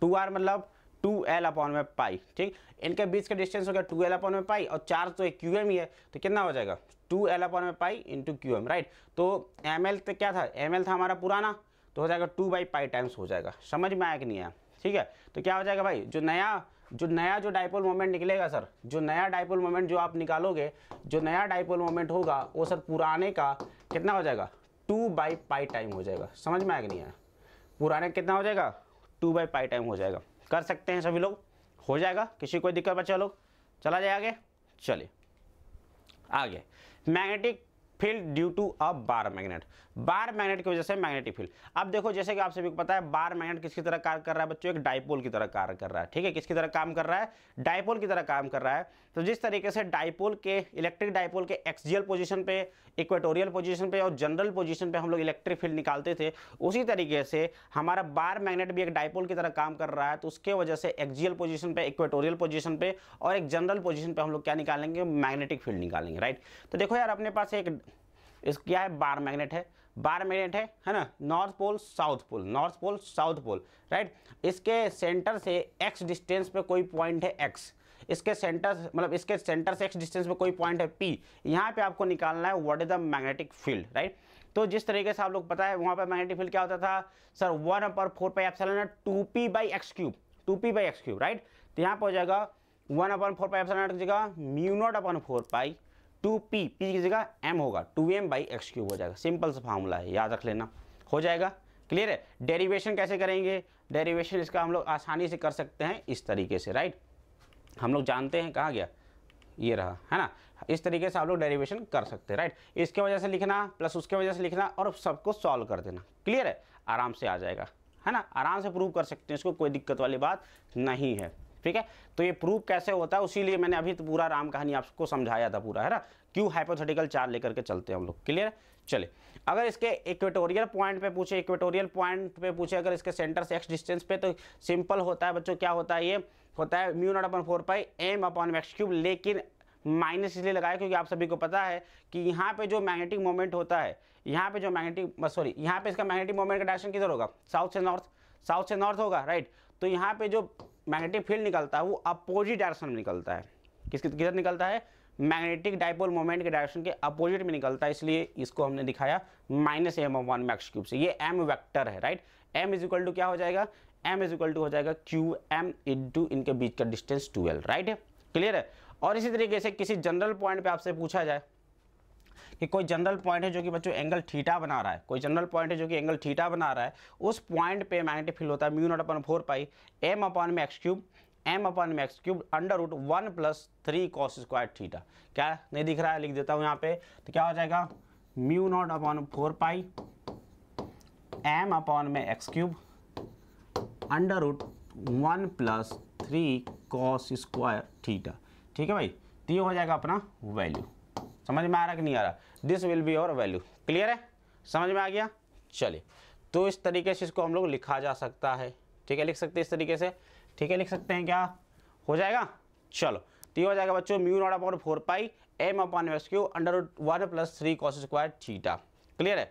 टू आर मतलब टू एल अपॉन में पाई ठीक इनके बीच का डिस्टेंस हो गया टू एल अपॉन में पाई और चार तो एक क्यू एम ही है तो कितना हो जाएगा टू एल अपॉन में pi into q m right तो एम एल तो क्या था एम एल था हमारा पुराना तो हो जाएगा टू बाई पाई टाइम्स हो जाएगा समझ में आया कि नहीं आया ठीक है तो क्या हो जाएगा भाई जो नया जो नया जो डाइपोल मोमेंट निकलेगा सर जो नया डाइपोल मोमेंट जो आप निकालोगे जो नया डाइपोल मोमेंट होगा वो सर पुराने का कितना हो जाएगा टू बाई पाई टाइम हो जाएगा समझ में आया कि नहीं आया पुराने कितना हो जाएगा टू बाई पाई टाइम हो जाएगा कर सकते हैं सभी लोग हो जाएगा किसी कोई दिक्कत बच्चा लोग चला जाए आगे चलिए आगे magnetic field due to a bar magnet bar magnet की वजह से मैग्नेटिक फील्ड अब देखो जैसे कि आप सभी को पता है बार मैग्नेट किसकी तरह कार्य कर रहा है बच्चों एक डाइपोल की तरह कार्य कर रहा है ठीक है किसकी तरह काम कर रहा है डाइपोल की तरह काम कर रहा है तो जिस तरीके से डाइपोल के इलेक्ट्रिक डाइपोल के एक्सजियल पोजिशन पे इक्वेटोरियल पोजिशन पे और जनरल पोजिशन पे हम लोग इलेक्ट्रिक फील्ड निकालते थे उसी तरीके से हमारा बार मैग्नेट भी एक डाइपोल की तरह काम कर रहा है तो उसके वजह से एक्जियल पोजिशन पे इक्वेटोरियल पोजिशन पे और एक जनरल पोजिशन पे हम लोग क्या निकालेंगे मैग्नेटिक फील्ड निकालेंगे राइट तो देखो यार अपने पास एक इस क्या है बार मैग्नेट है बार मैग्नेट है है ना north pole south pole north pole south pole right इसके सेंटर से एक्स डिस्टेंस पे कोई पॉइंट है एक्स इसके सेंटर मतलब इसके सेंटर से एक्स डिस्टेंस पे कोई पॉइंट है पी यहाँ पे आपको निकालना है what is the magnetic field right तो जिस तरीके से आप लोग पता है वहाँ पर मैग्नेटिक फील्ड क्या होता था sir one upon four pi epsilon two p by x cube two p by x cube right तो यहाँ पर हो जाएगा one upon four pi epsilon जगह mu naught upon four pi two p p की जगह एम होगा two m by x cube हो जाएगा सिंपल सा फार्मूला है याद रख लेना हो जाएगा क्लियर है डेरिवेशन कैसे करेंगे डेरिवेशन इसका हम लोग आसानी से कर सकते हैं इस तरीके से राइट हम लोग जानते हैं कहाँ गया ये रहा है ना इस तरीके से आप लोग डेरिवेशन कर सकते हैं राइट इसके वजह से लिखना प्लस उसके वजह से लिखना और सबको सॉल्व कर देना क्लियर है आराम से आ जाएगा है ना आराम से प्रूव कर सकते हैं इसको कोई दिक्कत वाली बात नहीं है ठीक है तो ये प्रूफ कैसे होता है उसीलिए मैंने अभी तो पूरा राम कहानी आपको समझाया था पूरा है ना क्यों हाइपोथेटिकल चार लेकर के चलते हैं हम लोग क्लियर चले अगर इसके इक्वेटोरियल पॉइंट पे पूछे इक्वेटोरियल पॉइंट पे पूछे अगर इसके सेंटर से एक्स डिस्टेंस पे तो सिंपल होता है बच्चों क्या होता है ये होता है mu naught upon four pi m upon x cube लेकिन माइनस इसलिए लगाया क्योंकि आप सभी को पता है कि यहाँ पे जो मैग्नेटिक मोमेंट होता है यहाँ पे जो मैग्नेटिक सॉरी यहाँ पे इसका मैग्नेटिक मोमेंट का डायरेक्शन किधर होगा साउथ से नॉर्थ साउथ से नॉर्थ होगा राइट right? तो यहाँ पे जो मैग्नेटिक फील्ड निकलता है वो अपोजिट डायरेक्शन में निकलता है किस किधर निकलता है मैग्नेटिक डाइपोल मोमेंट के डायरेक्शन के अपोजिट में निकलता है इसलिए इसको हमने दिखाया minus m one max cube से ये एम वैक्टर है right m is equal to क्या हो जाएगा एम इज इक्वल टू हो जाएगा क्यू एम टू इनके बीच का डिस्टेंस टूएल्व राइट है क्लियर है और इसी तरीके से किसी जनरल पॉइंट पे आपसे पूछा जाए कि कोई जनरल पॉइंट है जो कि बच्चों एंगल थीटा बना रहा है कोई जनरल पॉइंट है जो कि एंगल थीटा बना रहा है उस पॉइंट पे मैग्नेटिक फील्ड होता है mu naught upon four pi m upon में एक्स क्यूब एम अपन में x cube under root one plus three cos square theta क्या नहीं दिख रहा है लिख देता हूँ यहाँ पे तो क्या हो जाएगा mu naught upon four pi m upon में x cube under root one plus three cos square theta ठीक है भाई तो ये हो जाएगा अपना वैल्यू समझ में आ रहा कि नहीं आ रहा this will be your value clear है समझ में आ गया चलिए तो इस तरीके से इसको हम लोग लिखा जा सकता है ठीक है लिख सकते हैं इस तरीके से ठीक है लिख सकते हैं क्या हो जाएगा चलो तो ये हो जाएगा बच्चों mu naught upon four pi m upon x q under one plus three cos square theta clear है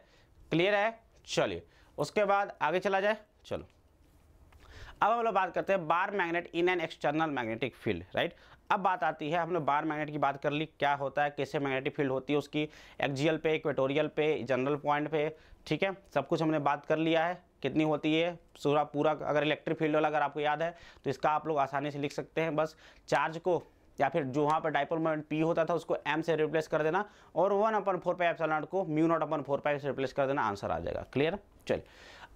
क्लियर है चलिए उसके बाद आगे चला जाए चलो अब हम लोग बात करते हैं bar magnet in an external magnetic field right अब बात आती है हमने बार मैग्नेट की बात कर ली क्या होता है कैसे मैग्नेटिक फील्ड होती है उसकी एक्जियल पे इक्वेटोरियल पे जनरल पॉइंट पे ठीक है सब कुछ हमने बात कर लिया है कितनी होती है पूरा पूरा अगर इलेक्ट्रिक फील्ड वाला अगर आपको याद है तो इसका आप लोग आसानी से लिख सकते हैं बस चार्ज को या फिर जो वहाँ पर डाइपोल मोमेंट पी होता था उसको एम से रिप्लेस कर देना और one upon four pi epsilon को mu naught upon four pi से रिप्लेस कर देना आंसर आ जाएगा क्लियर चलिए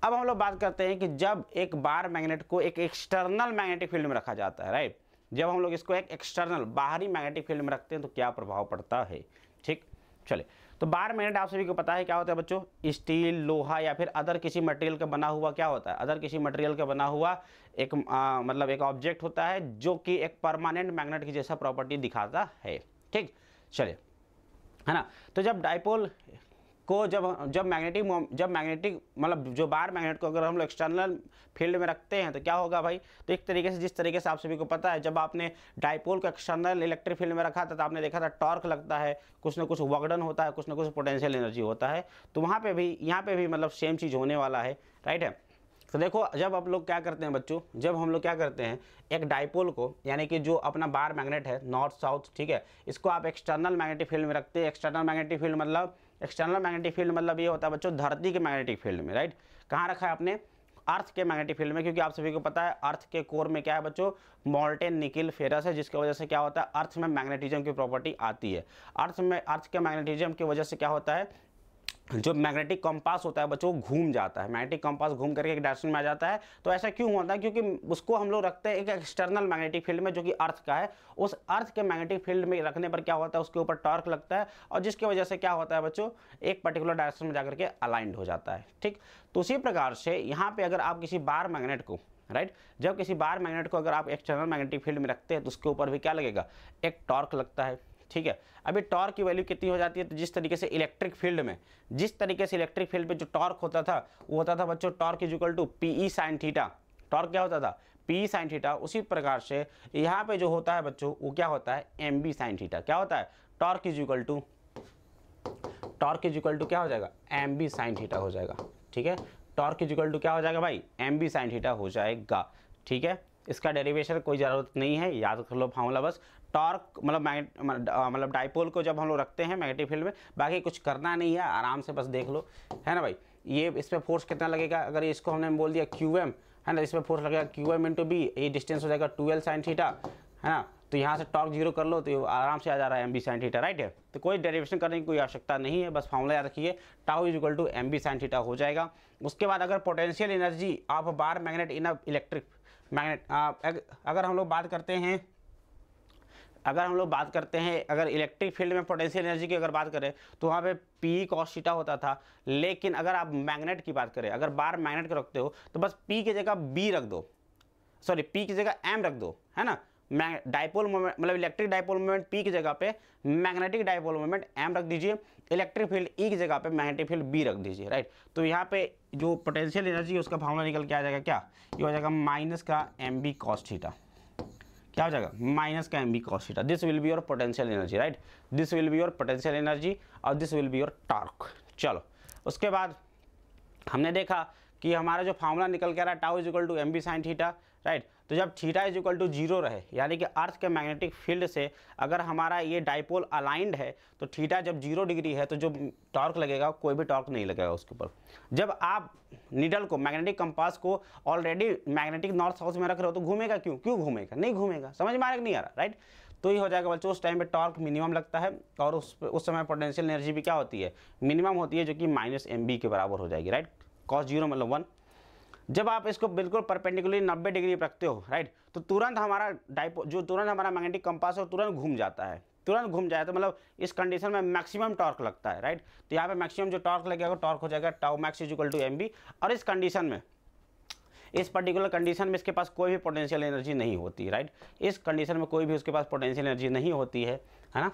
अब हम लोग बात करते हैं कि जब एक बार मैग्नेट को एक एक्सटर्नल मैग्नेटिक फील्ड में रखा जाता है राइट जब हम लोग इसको एक एक्सटर्नल बाहरी मैग्नेटिक फील्ड में रखते हैं तो क्या प्रभाव पड़ता है ठीक चले तो बार मैग्नेट आप सभी को पता है क्या होता है बच्चों स्टील लोहा या फिर अदर किसी मटेरियल का बना हुआ क्या होता है अदर किसी मटेरियल का बना हुआ एक आ, मतलब एक ऑब्जेक्ट होता है जो कि एक परमानेंट मैग्नेट की जैसा प्रॉपर्टी दिखाता है ठीक चलिए है ना तो जब डायपोल को जब जब मैग्नेटिक जब मैग्नेटिक मतलब जो बार मैग्नेट को अगर हम लोग एक्सटर्नल फील्ड में रखते हैं तो क्या होगा भाई तो एक तरीके से जिस तरीके से आप सभी को पता है जब आपने डाइपोल को एक्सटर्नल इलेक्ट्रिक फील्ड में रखा था तो आपने देखा था टॉर्क लगता है कुछ ना कुछ वर्कडन होता है कुछ ना कुछ पोटेंशियल एनर्जी होता है तो वहाँ पर भी यहाँ पर भी मतलब सेम चीज़ होने वाला है राइट है तो देखो जब आप लोग क्या करते हैं बच्चों जब हम लोग क्या करते हैं एक डाइपोल को यानी कि जो अपना बार मैग्नेट है नॉर्थ साउथ ठीक है इसको आप एक्सटर्नल मैग्नेटिक फील्ड में रखते हैं एक्सटर्नल मैग्नेटिक फील्ड मतलब एक्सटर्नल मैग्नेटिक फील्ड मतलब ये होता है बच्चों धरती के मैग्नेटिक फील्ड में राइट कहाँ रखा है आपने अर्थ के मैग्नेटिक फील्ड में क्योंकि आप सभी को पता है अर्थ के कोर में क्या है बच्चों मॉल्टेन निकिल फेरस है जिसकी वजह से क्या होता है अर्थ में मैग्नेटिज्म की प्रॉपर्टी आती है अर्थ में अर्थ के मैग्नेटिज्म की वजह से क्या होता है जो मैग्नेटिक कंपास होता है बच्चों घूम जाता है मैग्नेटिक कंपास घूम करके एक डायरेक्शन में आ जाता है तो ऐसा क्यों होता है क्योंकि उसको हम लोग रखते हैं एक एक्सटर्नल मैग्नेटिक फील्ड में जो कि अर्थ का है उस अर्थ के मैग्नेटिक फील्ड में रखने पर क्या होता है उसके ऊपर टॉर्क लगता है और जिसकी वजह से क्या होता है बच्चों एक पर्टिकुलर डायरेक्शन में जाकर के अलाइंड हो जाता है ठीक तो उसी प्रकार से यहाँ पर अगर आप किसी बार मैग्नेट को राइट जब किसी बार मैग्नेट को अगर आप एक्सटर्नल मैग्नेटिक फील्ड में रखते हैं तो उसके ऊपर भी क्या लगेगा एक टॉर्क लगता है ठीक है अभी टॉर्क की वैल्यू कितनी हो जाती है तो जिस तरीके से इलेक्ट्रिक फील्ड में जिस तरीके से इलेक्ट्रिक फील्ड में जो टॉर्क होता था वो होता था बच्चों torque is equal to p E sine theta torque क्या होता था पी साइन थीटा उसी प्रकार से यहाँ पे जो होता है बच्चों वो क्या होता है एम बी साइन थीटा क्या होता है torque is equal to torque is equal to क्या हो जाएगा एम बी साइन थीटा हो जाएगा ठीक है टॉर्क इजिकल टू क्या हो जाएगा भाई एम बी साइन थीटा हो जाएगा ठीक है इसका डेरिवेशन कोई ज़रूरत नहीं है याद कर लो फॉर्मूला बस टॉर्क मतलब मतलब डाइपोल को जब हम लोग रखते हैं मैग्नेटिक फील्ड में बाकी कुछ करना नहीं है आराम से बस देख लो है ना भाई ये इस पर फोर्स कितना लगेगा अगर इसको हमने बोल दिया क्यू एम है ना इस पर फोर्स लगेगा क्यू एम इंटू बी ये डिस्टेंस हो जाएगा ट्वेल्व साइन थीटा है ना तो यहाँ से टॉर्क जीरो कर लो तो आराम से आ जा रहा है m B sine theta right है तो कोई डेरिवेशन करने की कोई आवश्यकता नहीं है बस फॉर्मूला याद रखिए tau is equal to m B sine theta हो जाएगा उसके बाद अगर potential energy of bar magnet in a electric magnet अगर हम लोग बात करते हैं अगर हम लोग बात करते हैं अगर इलेक्ट्रिक फील्ड में पोटेंशियल एनर्जी की अगर बात करें तो वहाँ पे पी कॉस थीटा होता था लेकिन अगर आप मैग्नेट की बात करें अगर बार मैग्नेट को रखते हो तो बस पी की जगह बी रख दो सॉरी पी की जगह एम रख दो है ना डायपोल मोमेंट मतलब इलेक्ट्रिक डायपोल मोमेंट पी की जगह पे मैग्नेटिक डायपोल मोमेंट एम रख दीजिए इलेक्ट्रिक फील्ड ई की जगह पे मैग्नेटिक फील्ड बी रख दीजिए राइट तो यहाँ पे जो पोटेंशियल एनर्जी है उसका फॉर्मूला निकल के आ जाएगा क्या ये हो जाएगा माइनस का एम बी कॉस थीटा क्या हो जाएगा माइनस का m B cos theta this will be your potential energy right this will be your potential energy और this will be your torque चलो उसके बाद हमने देखा कि हमारा जो फार्मूला निकल के आ रहा है tau is equal to m B sine theta right तो जब theta is equal to zero रहे यानी कि अर्थ के मैग्नेटिक फील्ड से अगर हमारा ये डाइपोल अलाइंड है तो थीटा जब जीरो डिग्री है तो जो टॉर्क लगेगा कोई भी टॉर्क नहीं लगेगा उसके ऊपर जब आप निडल को मैग्नेटिक कंपास को ऑलरेडी मैग्नेटिक नॉर्थ साउथ में रख रहे हो तो घूमेगा क्यों क्यों घूमेगा नहीं घूमेगा समझ में आ रहा नहीं आ रहा राइट तो ये हो जाएगा बच्चों उस टाइम पे टॉर्क मिनिमम लगता है और उस उस समय पोटेंशियल एनर्जी भी क्या होती है मिनिमम होती है जो कि माइनस एम के बराबर हो जाएगी राइट कॉस जीरो मतलब वन जब आप इसको बिल्कुल परपेंडिकुलर 90 डिग्री रखते हो राइट तो तुरंत हमारा डाइपो जो तुरंत हमारा मैग्नेटिक कंपास है तुरंत घूम जाता है तुरंत घूम जाए तो मतलब इस कंडीशन में मैक्सिमम टॉर्क लगता है राइट तो यहाँ पे मैक्सिमम जो टॉर्क लगेगा टॉर्क हो जाएगा tau max is equal to m और इस कंडीशन में इस पर्टिकुलर कंडीशन में इसके पास कोई भी पोटेंशियल एनर्जी नहीं होती राइट इस कंडीशन में कोई भी उसके पास पोटेंशियल एनर्जी नहीं होती है है ना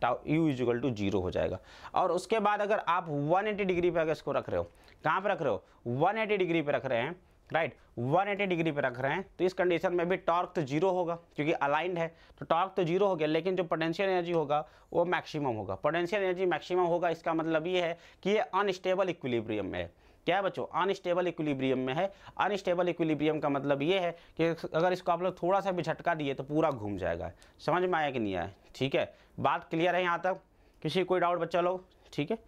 tau u is equal to zero हो जाएगा और उसके बाद अगर आप 180 डिग्री पर अगर इसको रख रहे हो कहाँ पर रख रहे हो 180 डिग्री पर रख रहे हैं राइट वन 180 डिग्री पे रख रहे हैं तो इस कंडीशन में भी टॉर्क तो जीरो होगा क्योंकि अलाइंड है तो टॉर्क तो जीरो हो गया लेकिन जो पोटेंशियल एनर्जी होगा वो मैक्सिमम होगा पोटेंशियल एनर्जी मैक्सिमम होगा इसका मतलब ये है कि ये अनस्टेबल इक्विलिब्रियम में है क्या है बच्चों अनस्टेबल इक्विलिब्रियम में है अनस्टेबल इक्विलिब्रियम का मतलब ये है कि अगर इसको आप लोग थोड़ा सा भी झटका दिए तो पूरा घूम जाएगा समझ में आया कि नहीं आया ठीक है बात क्लियर है यहाँ तक किसी कोई डाउट बच्चा लोग ठीक है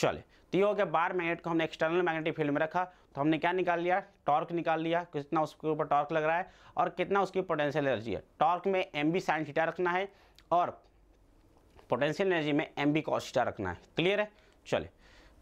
चले तीनों के बार मैग्नेट को हमने एक्सटर्नल मैग्नेटिक फील्ड में रखा तो हमने क्या निकाल लिया टॉर्क निकाल लिया कितना उसके ऊपर टॉर्क लग रहा है और कितना उसकी पोटेंशियल एनर्जी है टॉर्क में एम बी साइन थीटा रखना है और पोटेंशियल एनर्जी में एम बी कॉस्टा रखना है क्लियर है चले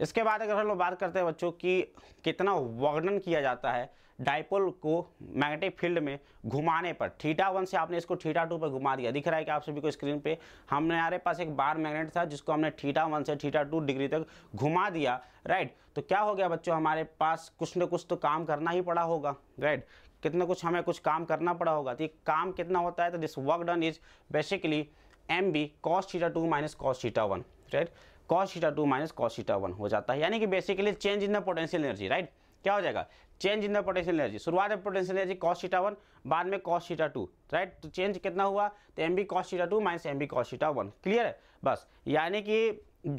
इसके बाद अगर हम लोग बात करते हैं बच्चों की कितना वर्णन किया जाता है डाइपोल को मैग्नेटिक फील्ड में घुमाने पर थीटा वन से आपने इसको थीटा टू पर घुमा दिया दिख रहा है कि आप सभी को स्क्रीन पे हमने हमारे पास एक बार मैग्नेट था जिसको हमने थीटा वन से थीटा टू डिग्री तक घुमा दिया राइट तो क्या हो गया बच्चों हमारे पास कुछ न कुछ तो काम करना ही पड़ा होगा राइट कितना कुछ हमें कुछ काम करना पड़ा होगा तो काम कितना होता है तो this work done is basically m B cos theta two minus cos theta one right cos theta two minus cos theta one हो जाता है यानी कि basically change in the potential energy right क्या हो जाएगा change in the potential energy शुरुआत में potential energy cos theta one बाद में कॉस सीटा टू राइट तो चेंज कितना हुआ तो m B cos theta two minus m B cos theta one clear है बस यानी कि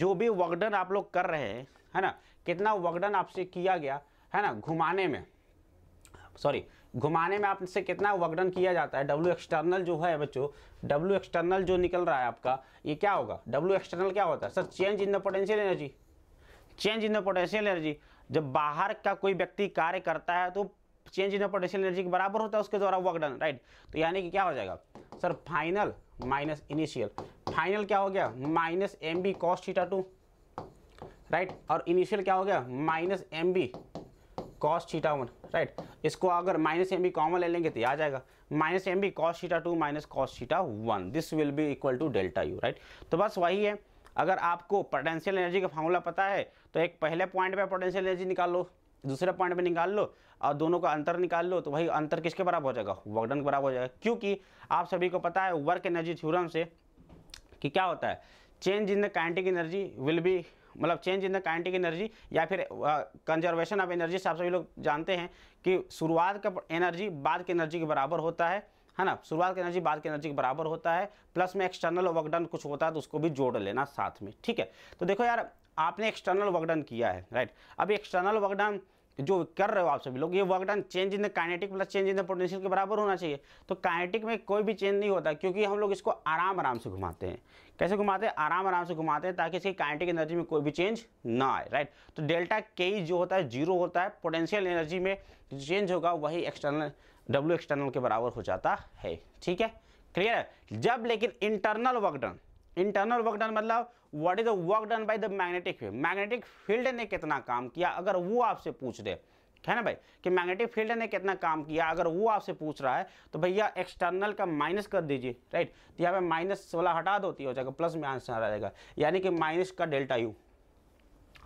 जो भी वर्कडन आप लोग कर रहे हैं है ना कितना वर्कडन आपसे किया गया है ना घुमाने में सॉरी घुमाने में आपसे कितना वर्कडन किया जाता है डब्ल्यू एक्सटर्नल जो है बच्चों डब्ल्यू एक्सटर्नल जो निकल रहा है आपका ये क्या होगा डब्ल्यू एक्सटर्नल क्या होता है sir change in the potential energy change in the potential energy जब बाहर का कोई व्यक्ति कार्य करता है तो चेंज इन पोटेंशियल एनर्जी के बराबर होता है उसके द्वारा वर्क डन राइट तो यानी कि क्या हो जाएगा sir final minus initial final क्या हो गया minus m B cos theta two right और इनिशियल क्या हो गया minus m B cos theta one right इसको अगर माइनस एम बी कॉमन ले लेंगे तो आ जाएगा minus m B cos theta two minus cos theta one this will be equal to delta u right तो बस वही है अगर आपको पोटेंशियल एनर्जी का फार्मूला पता है तो एक पहले पॉइंट पे पोटेंशियल एनर्जी निकाल लो दूसरे पॉइंट पे निकाल लो और दोनों का अंतर निकाल लो तो वही अंतर किसके बराबर हो जाएगा वर्कडन के बराबर हो जाएगा क्योंकि आप सभी को पता है वर्क एनर्जी थ्यूरम से कि क्या होता है change in the kinetic energy will be मतलब change in the kinetic energy या फिर कंजर्वेशन ऑफ एनर्जी से आप सभी लोग जानते हैं कि शुरुआत का एनर्जी बाद की एनर्जी के बराबर होता है है ना शुरुआत की एनर्जी बाद की एनर्जी के बराबर होता है प्लस में एक्सटर्नल वर्कडन कुछ होता है तो उसको भी जोड़ लेना साथ में ठीक है तो देखो यार आपने एक्सटर्नल वर्कडन किया है राइट अब एक्सटर्नल वर्कडन जो कर रहे हो आप सभी लोग ये work done change in the kinetic plus change in the potential के बराबर होना चाहिए तो काइनेटिक में कोई भी चेंज नहीं होता क्योंकि हम लोग इसको आराम आराम से घुमाते हैं कैसे घुमाते हैं आराम आराम से घुमाते हैं ताकि इसकी काइनेटिक एनर्जी में कोई भी चेंज ना आए राइट तो डेल्टा के जो होता है जीरो होता है पोटेंशियल एनर्जी में चेंज होगा वही एक्सटर्नल डब्ल्यू एक्सटर्नल के बराबर हो जाता है ठीक है क्लियर है जब लेकिन internal work done internal work done मतलब what is the work done by the magnetic field magnetic field ने कितना काम किया अगर वो आपसे पूछ दे है ना भाई कि मैग्नेटिक फील्ड ने कितना काम किया अगर वो आपसे पूछ रहा है तो भैया एक्सटर्नल का माइनस कर दीजिए राइट तो यहाँ पे माइनस वाला हटा दो तो हो जाएगा प्लस में आंसर आ जाएगा यानी कि माइनस का डेल्टा यू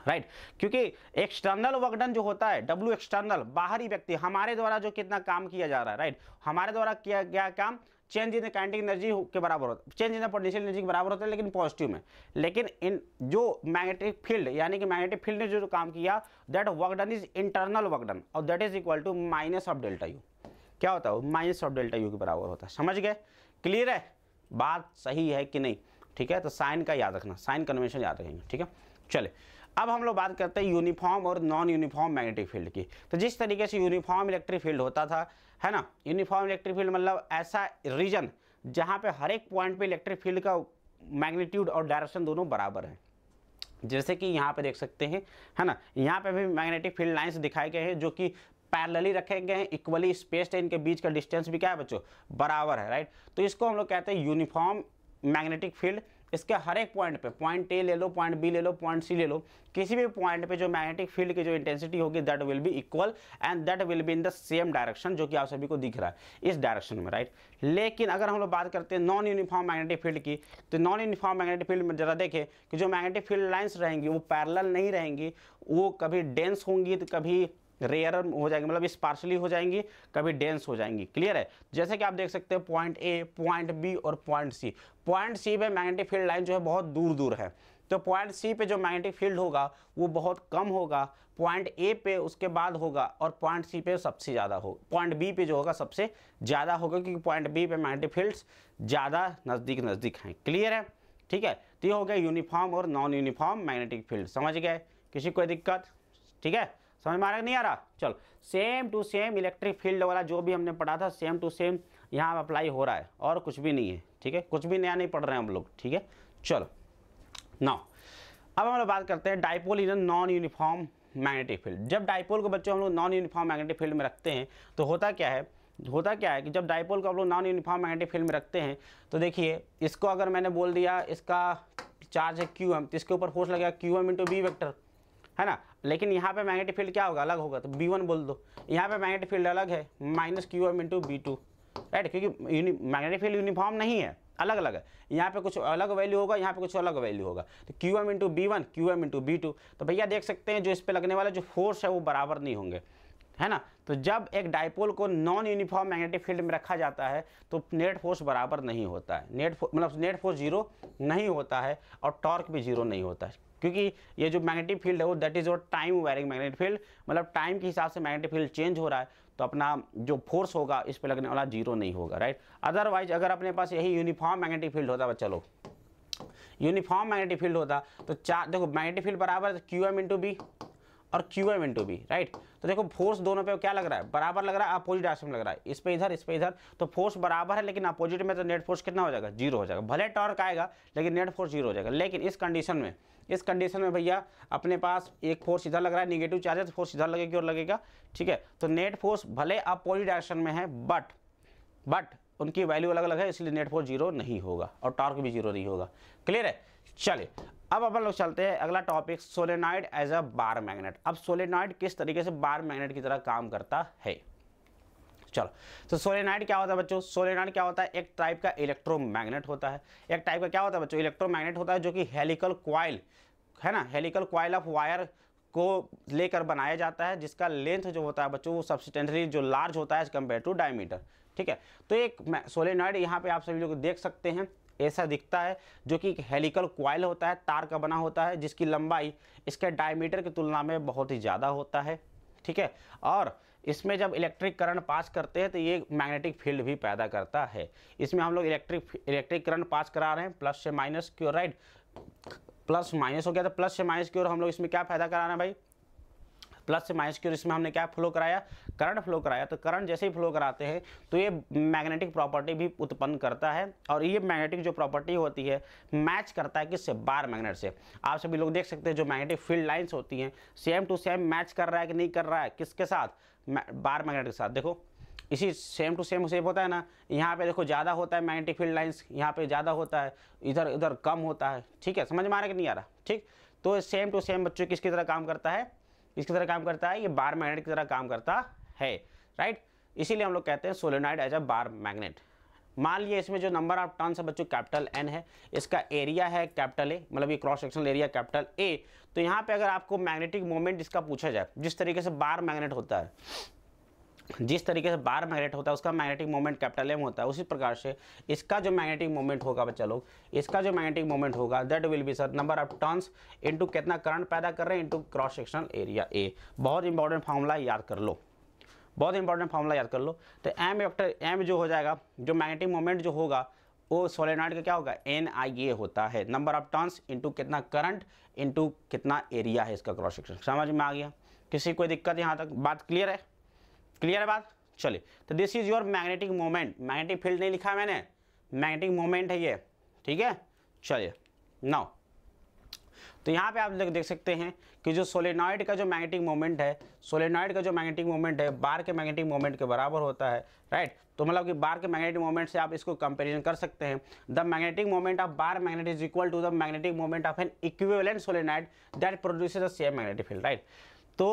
राइट right. क्योंकि एक्सटर्नल वर्कडन जो होता है डब्ल्यू एक्सटर्नल बाहरी व्यक्ति हमारे द्वारा जो कितना काम किया जा रहा है राइट right? हमारे द्वारा किया गया काम चेंज इन काइनेटिक एनर्जी के बराबर होता है चेंज इन पोटेंशियल एनर्जी के बराबर होता है लेकिन पॉजिटिव में लेकिन इन जो मैग्नेटिक फील्ड यानी कि मैग्नेटिक फील्ड ने जो, जो काम किया that work done is internal work done और that is equal to minus of delta u क्या होता है माइनस ऑफ डेल्टा यू के बराबर होता है समझ गए क्लियर है बात सही है कि नहीं ठीक है तो साइन का याद रखना साइन कन्वेंशन याद रखेंगे ठीक है चले अब हम लोग बात करते हैं यूनिफॉर्म और नॉन यूनिफॉर्म मैग्नेटिक फील्ड की तो जिस तरीके से यूनिफॉर्म इलेक्ट्रिक फील्ड होता था है ना यूनिफॉर्म इलेक्ट्रिक फील्ड मतलब ऐसा रीजन जहाँ पे हर एक पॉइंट पे इलेक्ट्रिक फील्ड का मैग्नीट्यूड और डायरेक्शन दोनों बराबर है जैसे कि यहाँ पे देख सकते हैं है ना यहाँ पे भी मैग्नेटिक फील्ड लाइन्स दिखाए गए हैं जो कि पैरेलली रखे गए हैं इक्वली स्पेस्ड है इनके बीच का डिस्टेंस भी क्या है बच्चों बराबर है राइट तो इसको हम लोग कहते हैं यूनिफॉर्म मैग्नेटिक फील्ड इसके हर एक पॉइंट पे पॉइंट ए ले लो पॉइंट बी ले लो पॉइंट सी ले लो किसी भी पॉइंट पे जो मैग्नेटिक फील्ड की जो इंटेंसिटी होगी that will be equal and that will be in the same direction जो कि आप सभी को दिख रहा है इस डायरेक्शन में राइट लेकिन अगर हम लोग बात करते हैं नॉन यूनिफॉर्म मैग्नेटिक फील्ड की तो नॉन यूनिफॉर्म मैग्नेटिक फील्ड में ज़रा देखें कि जो मैग्नेटिक फील्ड लाइन्स रहेंगी वो पैरल नहीं रहेंगी वो कभी डेंस होंगी तो कभी रेयर हो जाएंगे मतलब स्पार्शली हो जाएंगी कभी डेंस हो जाएंगी क्लियर है जैसे कि आप देख सकते हैं पॉइंट ए पॉइंट बी और पॉइंट सी पॉइंट सी पे मैग्नेटिक फील्ड लाइन जो है बहुत दूर दूर है तो पॉइंट सी पे जो मैग्नेटिक फील्ड होगा वो बहुत कम होगा पॉइंट ए पे उसके बाद होगा और पॉइंट सी पे सबसे ज़्यादा हो पॉइंट बी पे जो होगा सबसे ज़्यादा होगा क्योंकि पॉइंट बी पे मैग्नेटिक फील्ड्स ज़्यादा नज़दीक नज़दीक हैं क्लियर है ठीक है तो ये हो गया यूनिफॉर्म और नॉन यूनिफॉर्म मैग्नेटिक फील्ड समझ गए किसी कोई दिक्कत ठीक है समझ में आ रहा नहीं आ रहा चलो same to same electric field वाला जो भी हमने पढ़ा था सेम टू सेम यहाँ अप्लाई हो रहा है और कुछ भी नहीं है ठीक है कुछ भी नया नहीं पढ़ रहे हैं हम लोग ठीक है चलो नौ अब हम लोग बात करते हैं dipole is a non uniform magnetic field जब डाइपोल को बच्चों हम लोग नॉन यूनिफॉर्म मैग्नेटिक फील्ड में रखते हैं तो होता क्या है होता क्या है कि जब डाइपोल को आप लोग नॉन यूनिफॉर्म मैग्नेटिक फील्ड में रखते हैं तो देखिए इसको अगर मैंने बोल दिया इसका चार्ज है क्यू एम तो इसके ऊपर फोर्स लगेगा q M into B vector है ना लेकिन यहाँ पे मैग्नेटिक फील्ड क्या होगा अलग होगा तो बी वन बोल दो यहाँ पे मैग्नेटिक फील्ड अलग है minus Q M into B two right क्योंकि मैग्नेटिक फील्ड यूनिफॉर्म नहीं है अलग अलग है यहाँ पे कुछ अलग वैल्यू होगा यहाँ पे कुछ अलग वैल्यू होगा तो q M into B one q M into B two तो भैया देख सकते हैं जो इस पर लगने वाला जो फोर्स है वो बराबर नहीं होंगे है ना तो जब एक डायपोल को नॉन यूनिफॉर्म मैग्नेटिक फील्ड में रखा जाता है तो नेट फोर्स बराबर नहीं होता है नेट मतलब नेट फोर्स जीरो नहीं होता है और टॉर्क भी जीरो नहीं होता है क्योंकि ये जो मैग्नेटिक फील्ड है वो that is your time varying magnetic field मतलब टाइम के हिसाब से मैग्नेटिक फील्ड चेंज हो रहा है तो अपना जो फोर्स होगा इस पर लगने वाला जीरो नहीं होगा राइट अदरवाइज अगर अपने पास यही यूनिफॉर्म मैग्नेटिक फील्ड होता बच्चा लोग यूनिफॉर्म मैग्नेटिक फील्ड होता तो चार देखो मैग्नेटिक फील्ड बराबर क्यू एम इंटू बी और q M into B right तो देखो फोर्स दोनों पे क्या लग रहा है बराबर लग रहा है अपोजिट डायरेक्शन में लग रहा है इस पे इधर इस पे इधर तो फोर्स बराबर है लेकिन अपोजिट में तो नेट फोर्स कितना हो जाएगा जीरो हो जाएगा भले टॉर्क आएगा लेकिन नेट फोर्स जीरो हो जाएगा लेकिन इस कंडीशन में इस कंडीशन में भैया अपने पास एक फोर्स इधर लग रहा है निगेटिव चार्ज है तो फोर्स इधर लगेगी और लगेगा ठीक है तो नेट फोर्स भले अपोजिट डायरेक्शन में है बट बट उनकी वैल्यू अलग अलग है इसलिए नेट फोर्स जीरो नहीं होगा और टॉर्क भी जीरो नहीं होगा क्लियर है चलिए अब अपन लोग चलते हैं अगला topic solenoid as a bar magnet अब सोलेनाइड किस तरीके से बार मैग्नेट की तरह काम करता है चलो तो सोलेनाइड क्या होता है बच्चों सोलेनाइड क्या होता है एक टाइप का इलेक्ट्रोमैग्नेट होता है एक टाइप का क्या होता है बच्चों इलेक्ट्रोमैग्नेट होता है जो कि हेलिकल क्वाइल है ना हेलिकल क्वाइल ऑफ वायर को लेकर बनाया जाता है जिसका लेंथ जो होता है बच्चों वो सब्सिटेंटली जो लार्ज होता है एज कम्पेयर टू डायमीटर ठीक है तो एक सोलेनाइड यहाँ पे आप सभी लोग देख सकते हैं ऐसा दिखता है जो कि एक हेलिकल क्वाइल होता है तार का बना होता है जिसकी लंबाई इसके डायमीटर की तुलना में बहुत ही ज़्यादा होता है ठीक है और इसमें जब इलेक्ट्रिक करंट पास करते हैं तो ये मैग्नेटिक फील्ड भी पैदा करता है इसमें हम लोग इलेक्ट्रिक इलेक्ट्रिक करंट पास करा रहे हैं प्लस से माइनस क्यों राइट प्लस माइनस हो गया तो प्लस से माइनस की ओर हम लोग इसमें क्या फायदा करा रहे हैं भाई प्लस से माइनस की ओर इसमें हमने क्या फ्लो कराया करंट फ्लो कराया तो करंट जैसे ही फ्लो कराते हैं तो ये मैग्नेटिक प्रॉपर्टी भी उत्पन्न करता है और ये मैग्नेटिक जो प्रॉपर्टी होती है मैच करता है किससे बार मैग्नेट से आप सभी लोग देख सकते हैं जो मैग्नेटिक फील्ड लाइन्स होती हैं सेम टू सेम मैच कर रहा है कि नहीं कर रहा है किसके साथ बार मैग्नेट के साथ देखो इसी सेम टू सेम सेम होता है ना यहाँ पे देखो ज़्यादा होता है मैग्नेटिक फील्ड लाइंस यहाँ पे ज़्यादा होता है इधर उधर कम होता है ठीक है समझ में आ रहा कि नहीं आ रहा ठीक तो सेम टू सेम बच्चों किसकी तरह काम करता है किसकी तरह काम करता है ये बार मैग्नेट की तरह काम करता है राइट इसीलिए हम लोग कहते हैं solenoid as a bar magnet मान लिए इसमें जो नंबर ऑफ टर्न्स है बच्चों कैपिटल एन है इसका एरिया है कैपिटल ए मतलब ये cross sectional area capital A तो यहाँ पे अगर आपको मैग्नेटिक मोमेंट इसका पूछा जाए जिस तरीके से बार मैग्नेट होता है जिस तरीके से बार मैग्नेट होता है उसका मैग्नेटिक मोमेंट कैपिटल एम होता है उसी प्रकार से इसका जो मैग्नेटिक मोमेंट होगा बच्चा लोग इसका जो मैग्नेटिक मोमेंट होगा that will be sir number of turns into कितना करंट पैदा कर रहे हैं into cross sectional area A बहुत इंपॉर्टेंट फार्मूला याद कर लो बहुत इंपॉर्टेंट फार्मूला याद कर लो तो एम वेक्टर एम जो हो जाएगा जो मैग्नेटिक मोमेंट जो होगा वो सोलेनाइड का क्या होगा एन आई ए होता है नंबर ऑफ टर्न्स इंटू कितना करंट इंटू कितना एरिया है इसका क्रॉस सेक्शन समझ में आ गया किसी कोई दिक्कत यहाँ तक बात क्लियर है क्लियर है बात चलिए तो this is your magnetic moment magnetic field नहीं लिखा मैंने मैग्नेटिक मोमेंट है ये ठीक है चलिए नाउ तो यहाँ पे आप लोग देख सकते हैं कि जो सोलेनॉइड का जो मैग्नेटिक मोमेंट है सोलेनॉइड का जो मैग्नेटिक मोमेंट है बार के मैग्नेटिक मोमेंट के बराबर होता है राइट तो मतलब कि बार के मैग्नेटिक मोमेंट से आप इसको कंपेरिजन कर सकते हैं the magnetic moment of bar magnet is equal to the magnetic moment of an equivalent solenoid that produce the same magnetic field right तो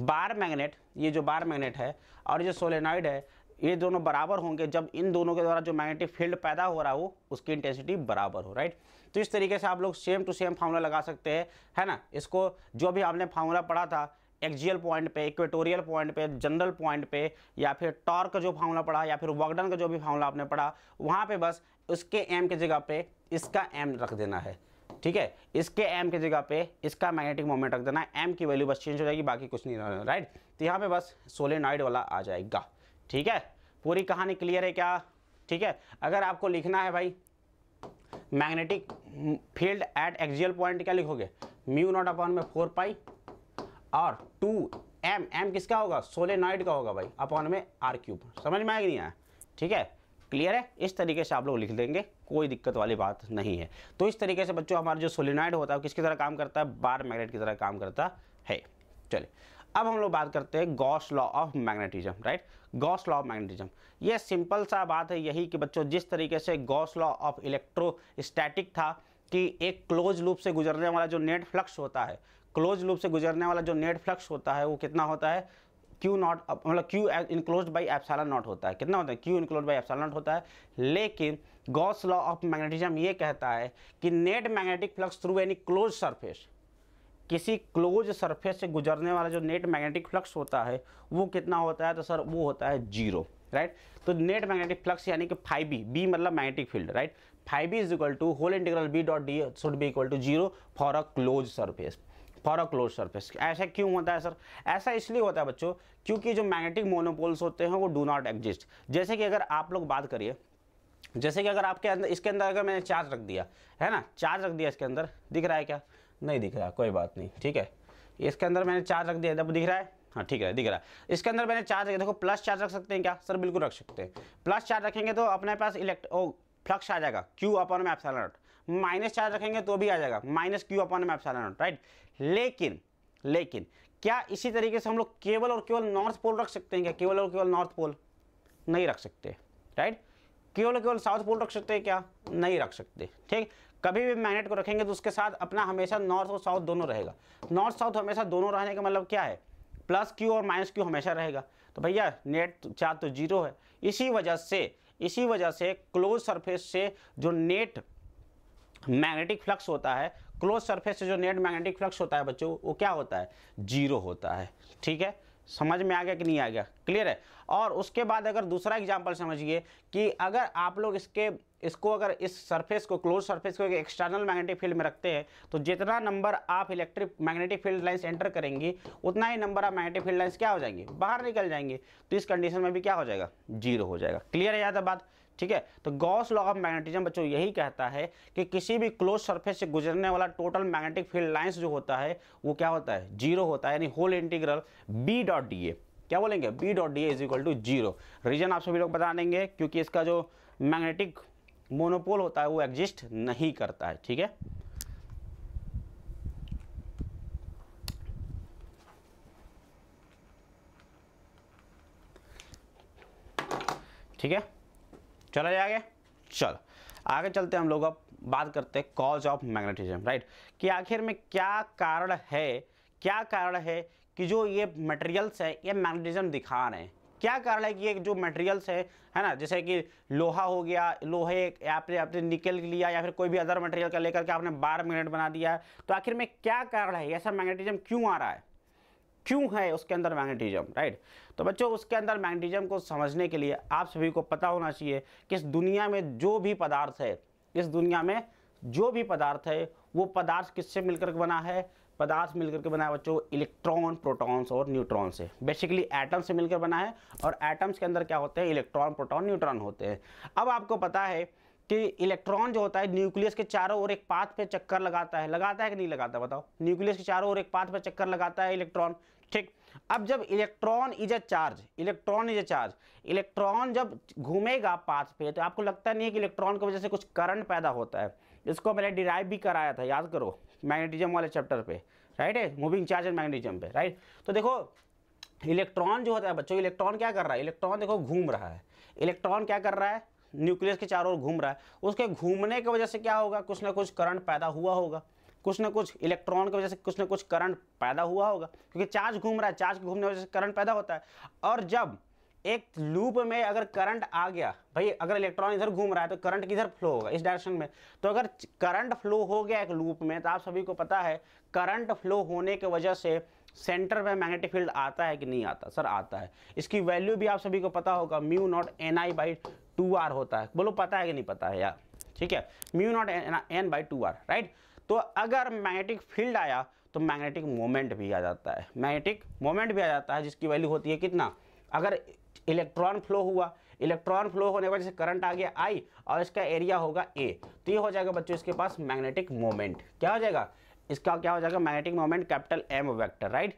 बार मैग्नेट ये जो बार मैग्नेट है और ये जो सोलेनॉइड है ये दोनों बराबर होंगे जब इन दोनों के द्वारा जो मैग्नेटिक फील्ड पैदा हो रहा हो उसकी इंटेंसिटी बराबर हो राइट तो इस तरीके से आप लोग सेम टू सेम फार्मूला लगा सकते हैं है ना इसको जो भी आपने फार्मूला पढ़ा था एक्जियल पॉइंट पे इक्वेटोरियल पॉइंट पे जनरल पॉइंट पे या फिर टॉर्क का जो फार्मूला पढ़ा या फिर वर्कडन का जो भी फार्मूला आपने पढ़ा वहाँ पे बस उसके एम की जगह पे इसका एम रख देना है ठीक है इसके एम के जगह पे इसका मैग्नेटिक मोमेंट रख देना है एम की वैल्यू बस चेंज हो जाएगी बाकी कुछ नहीं राइट तो यहाँ पे बस सोलेनाइड वाला आ जाएगा ठीक है पूरी कहानी क्लियर है क्या ठीक है अगर आपको लिखना है भाई magnetic field at axial point क्या लिखोगे म्यू नॉट अपॉन में फोर पाई और टू एम एम किसका होगा सोलेनाइड का होगा भाई अपॉन में आर क्यूब समझ में आएगी नहीं आया ठीक है क्लियर है इस तरीके से आप लोग लिख देंगे कोई दिक्कत वाली बात नहीं है तो इस तरीके से बच्चों हमारा जो सोलिनाइड होता है किसकी तरह काम करता है बार मैग्नेट की तरह काम करता है चलिए अब हम लोग बात करते हैं Gauss law of magnetism right Gauss law of magnetism ये सिंपल सा बात है यही कि बच्चों जिस तरीके से गॉस लॉ ऑफ स्टैटिक था कि एक क्लोज लूप से गुजरने वाला जो नेट फ्लक्स होता है क्लोज लूप से गुजरने वाला जो नेट फ्लक्स होता है वो कितना होता है क्यू नॉट मतलब q enclose by epsilon naught होता है कितना होता है q enclose by epsilon naught होता है लेकिन गॉस लॉ ऑफ मैग्नेटिज्म ये कहता है कि net magnetic flux through any close surface किसी क्लोज सरफेस से गुजरने वाला जो नेट मैग्नेटिक फ्लक्स होता है वो कितना होता है तो सर वो होता है जीरो राइट तो नेट मैग्नेटिक फ्लक्स यानी कि फाइव बी बी मतलब magnetic field right phi B is equal to whole integral B dot d should be equal to zero for a close surface for a close surface ऐसा क्यों होता है sir ऐसा इसलिए होता है बच्चों क्योंकि जो मैग्नेटिक मोनोपोल्स होते हैं वो डू नॉट एग्जिस्ट जैसे कि अगर आप लोग बात करिए जैसे कि अगर आपके अंदर इसके अंदर अगर मैंने चार्ज रख दिया है ना चार्ज रख दिया इसके अंदर दिख रहा है क्या नहीं दिख रहा कोई बात नहीं ठीक है इसके अंदर मैंने चार्ज रख दिया जब दिख रहा है हाँ ठीक है दिख रहा है इसके अंदर मैंने चार्ज रखा देखो प्लस चार्ज रख सकते हैं क्या सर बिल्कुल रख सकते हैं प्लस चार्ज रखेंगे तो अपने पास इलेक्ट फ्लक्स आ जाएगा क्यू अपन में एप्सलॉट माइनस चार्ज रखेंगे तो भी आ जाएगा माइनस क्यू अपॉन में एप्सिलॉन नॉट राइट लेकिन लेकिन क्या इसी तरीके से हम लोग केवल और केवल नॉर्थ पोल रख सकते हैं क्या केवल और केवल नॉर्थ पोल नहीं रख सकते राइट केवल केवल साउथ पोल रख सकते हैं क्या नहीं रख सकते ठीक कभी भी मैग्नेट को रखेंगे तो उसके साथ अपना हमेशा नॉर्थ और साउथ दोनों रहेगा नॉर्थ साउथ हमेशा दोनों रहने का मतलब क्या है प्लस क्यू और माइनस क्यू हमेशा रहेगा तो भैया नेट चार्ज तो जीरो है इसी वजह से इसी वजह से क्लोज सरफेस से जो नेट मैग्नेटिक फ्लक्स होता है क्लोज सरफेस से जो नेट मैग्नेटिक फ्लक्स होता है बच्चों वो क्या होता है जीरो होता है ठीक है समझ में आ गया कि नहीं आ गया क्लियर है और उसके बाद अगर दूसरा एग्जाम्पल समझिए कि अगर आप लोग इसके इसको अगर इस सरफेस को क्लोज सरफेस को एक्सटर्नल मैग्नेटिक फील्ड में रखते हैं तो जितना नंबर आप electric magnetic field lines enter करेंगी उतना ही नंबर आप मैग्नेटिक फील्ड लाइंस क्या हो जाएंगे बाहर निकल जाएंगे तो इस कंडीशन में भी क्या हो जाएगा जीरो हो जाएगा क्लियर है याद बात ठीक है तो गॉस लॉ ऑफ मैग्नेटिज्म बच्चों यही कहता है कि किसी भी क्लोज सरफेस से गुजरने वाला टोटल मैग्नेटिक फील्ड लाइंस जो होता है वो क्या होता है जीरो होता है यानी whole integral B dot d A क्या बोलेंगे B dot d A is equal to zero reason आप सभी लोग बता देंगे क्योंकि इसका जो मैग्नेटिक मोनोपोल होता है वो एग्जिस्ट नहीं करता है ठीक है ठीक है चला जाए चल आगे चलते हम लोग अब बात करते हैं कॉज ऑफ मैग्नेटिज्म राइट कि आखिर में क्या कारण है क्या कारण है कि जो ये मटेरियल्स है ये मैग्नेटिज्म दिखा रहे हैं क्या कारण है कि ये जो मटेरियल्स है है ना जैसे कि लोहा हो गया लोहे आपने आपने निकल लिया या फिर कोई भी अदर मटेरियल का लेकर के आपने बार मैग्नेट बना दिया तो आखिर में क्या कारण है ऐसा मैग्नेटिज्म क्यों आ रहा है क्यों है उसके अंदर मैग्नेटिज्म राइट तो बच्चों उसके अंदर मैग्नेटिज्म को समझने के लिए आप सभी को पता होना चाहिए कि इस दुनिया में जो भी पदार्थ है इस दुनिया में जो भी पदार्थ है वो पदार्थ किससे मिलकर के बना है पदार्थ मिलकर के बना है बच्चों इलेक्ट्रॉन प्रोटॉन्स और न्यूट्रॉन से बेसिकली एटम से मिलकर बना है और एटम्स के अंदर क्या होते हैं इलेक्ट्रॉन प्रोटॉन न्यूट्रॉन होते हैं अब आपको पता है कि इलेक्ट्रॉन जो होता है न्यूक्लियस के चारों ओर एक पाथ पे चक्कर लगाता है लगाता है कि नहीं लगाता बताओ न्यूक्लियस के चारों ओर एक पाथ पे चक्कर लगाता है इलेक्ट्रॉन ठीक अब जब electron is a charge electron is a charge electron जब घूमेगा पाथ पे तो आपको लगता नहीं है कि इलेक्ट्रॉन की वजह से कुछ करंट पैदा होता है इसको मैंने डिराइव भी कराया था याद करो मैग्नेटिज्म वाले चैप्टर पे राइट है मूविंग चार्ज एंड मैग्नेटिज्म पे राइट तो देखो इलेक्ट्रॉन जो होता है बच्चों इलेक्ट्रॉन क्या कर रहा है इलेक्ट्रॉन देखो घूम रहा है इलेक्ट्रॉन क्या कर रहा है न्यूक्लियस के चारों ओर घूम रहा है उसके घूमने की वजह से क्या होगा कुछ ना कुछ करंट पैदा हुआ होगा कुछ ना कुछ इलेक्ट्रॉन की वजह से कुछ ना कुछ करंट पैदा हुआ होगा क्योंकि चार्ज घूम रहा है चार्ज घूमने वजह से करंट पैदा होता है और जब एक लूप में अगर करंट आ गया भाई अगर इलेक्ट्रॉन इधर घूम रहा है तो करंट किधर फ्लो होगा इस डायरेक्शन में तो अगर करंट फ्लो हो गया एक लूप में तो आप सभी को पता है करंट फ्लो होने की वजह से सेंटर में मैग्नेटिक फील्ड आता है कि नहीं आता सर आता है इसकी वैल्यू भी आप सभी को पता होगा mu naught n I by two r होता है बोलो पता है कि नहीं पता है यार ठीक है mu naught n by two r right तो अगर मैग्नेटिक फील्ड आया तो मैग्नेटिक मोमेंट भी आ जाता है मैग्नेटिक मोमेंट भी आ जाता है जिसकी वैल्यू होती है कितना अगर इलेक्ट्रॉन फ्लो हुआ इलेक्ट्रॉन फ्लो होने के वजह से करंट आ गया आई और इसका एरिया होगा ए तो ये हो जाएगा बच्चों इसके पास मैग्नेटिक मोमेंट क्या हो जाएगा इसका क्या हो जाएगा magnetic moment capital M vector right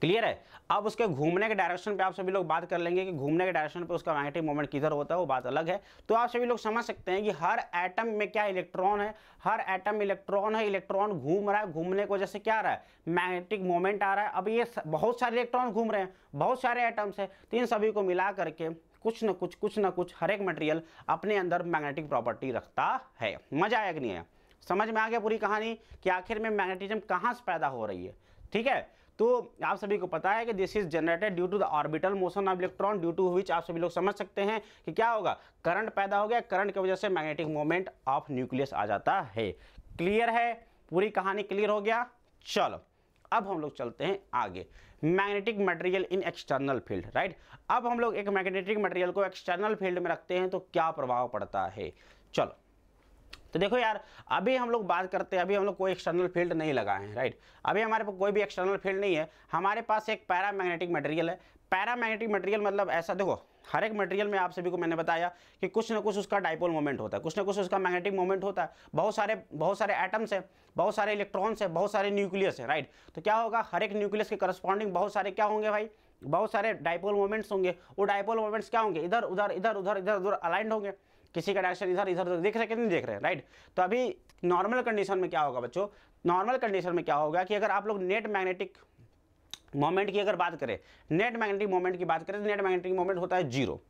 clear है अब उसके घूमने के डायरेक्शन पे आप सभी लोग बात कर लेंगे कि घूमने के डायरेक्शन पे उसका मैग्नेटिक मोमेंट किधर होता है वो बात अलग है तो आप सभी लोग समझ सकते हैं कि हर एटम में क्या इलेक्ट्रॉन है हर एटम इलेक्ट्रॉन है इलेक्ट्रॉन घूम रहा है घूमने को जैसे क्या आ रहा है मैग्नेटिक मोमेंट आ रहा है अब ये बहुत सारे इलेक्ट्रॉन घूम रहे हैं बहुत सारे एटम्स है तो इन सभी को मिला करके कुछ ना कुछ कुछ ना कुछ हर एक मटेरियल अपने अंदर मैग्नेटिक प्रॉपर्टी रखता है मजा आया कि नहीं है समझ में आ गया पूरी कहानी कि आखिर में मैग्नेटिज्म कहाँ से पैदा हो रही है ठीक है तो आप सभी को पता है कि this is generated due to the orbital motion of electron due to which आप सभी लोग समझ सकते हैं कि क्या होगा करंट पैदा हो गया करंट की वजह से मैग्नेटिक मोमेंट ऑफ न्यूक्लियस आ जाता है क्लियर है पूरी कहानी क्लियर हो गया चलो अब हम लोग चलते हैं आगे magnetic material in external field right अब हम लोग एक मैग्नेटिक मटेरियल को एक्सटर्नल फील्ड में रखते हैं तो क्या प्रभाव पड़ता है चलो तो देखो यार अभी हम लोग बात करते हैं अभी हम लोग कोई एक्सटर्नल फील्ड नहीं लगाए हैं राइट अभी हमारे पास कोई भी एक्सटर्नल फील्ड नहीं है हमारे पास एक पैरामैग्नेटिक मटेरियल है पैरामैग्नेटिक मटेरियल मतलब ऐसा देखो हर एक मटेरियल में आप सभी को मैंने बताया कि कुछ ना कुछ उसका डाइपोल मोमेंट होता है कुछ ना कुछ उसका मैग्नेटिक मोमेंट होता है बहुत सारे बहुत सारे एटम्स हैं बहुत सारे इलेक्ट्रॉन्स हैं बहुत सारे न्यूक्लियस हैं राइट तो क्या होगा हर एक न्यूक्लियस के करस्पॉन्डिंग बहुत सारे क्या होंगे भाई बहुत सारे डाइपोल मोमेंट्स होंगे वो डाइपोल मोमेंट्स क्या होंगे इधर उधर इधर उधर इधर उधर अलाइंड होंगे किसी का डायरेक्शन इधर इधर उधर तो देख रहे कि नहीं देख रहे राइट तो अभी नॉर्मल कंडीशन में क्या होगा बच्चों नॉर्मल कंडीशन में क्या होगा कि अगर आप लोग नेट मैग्नेटिक मोमेंट की अगर बात करें नेट मैग्नेटिक मोमेंट की बात करें तो नेट मैग्नेटिक मोमेंट होता है जीरो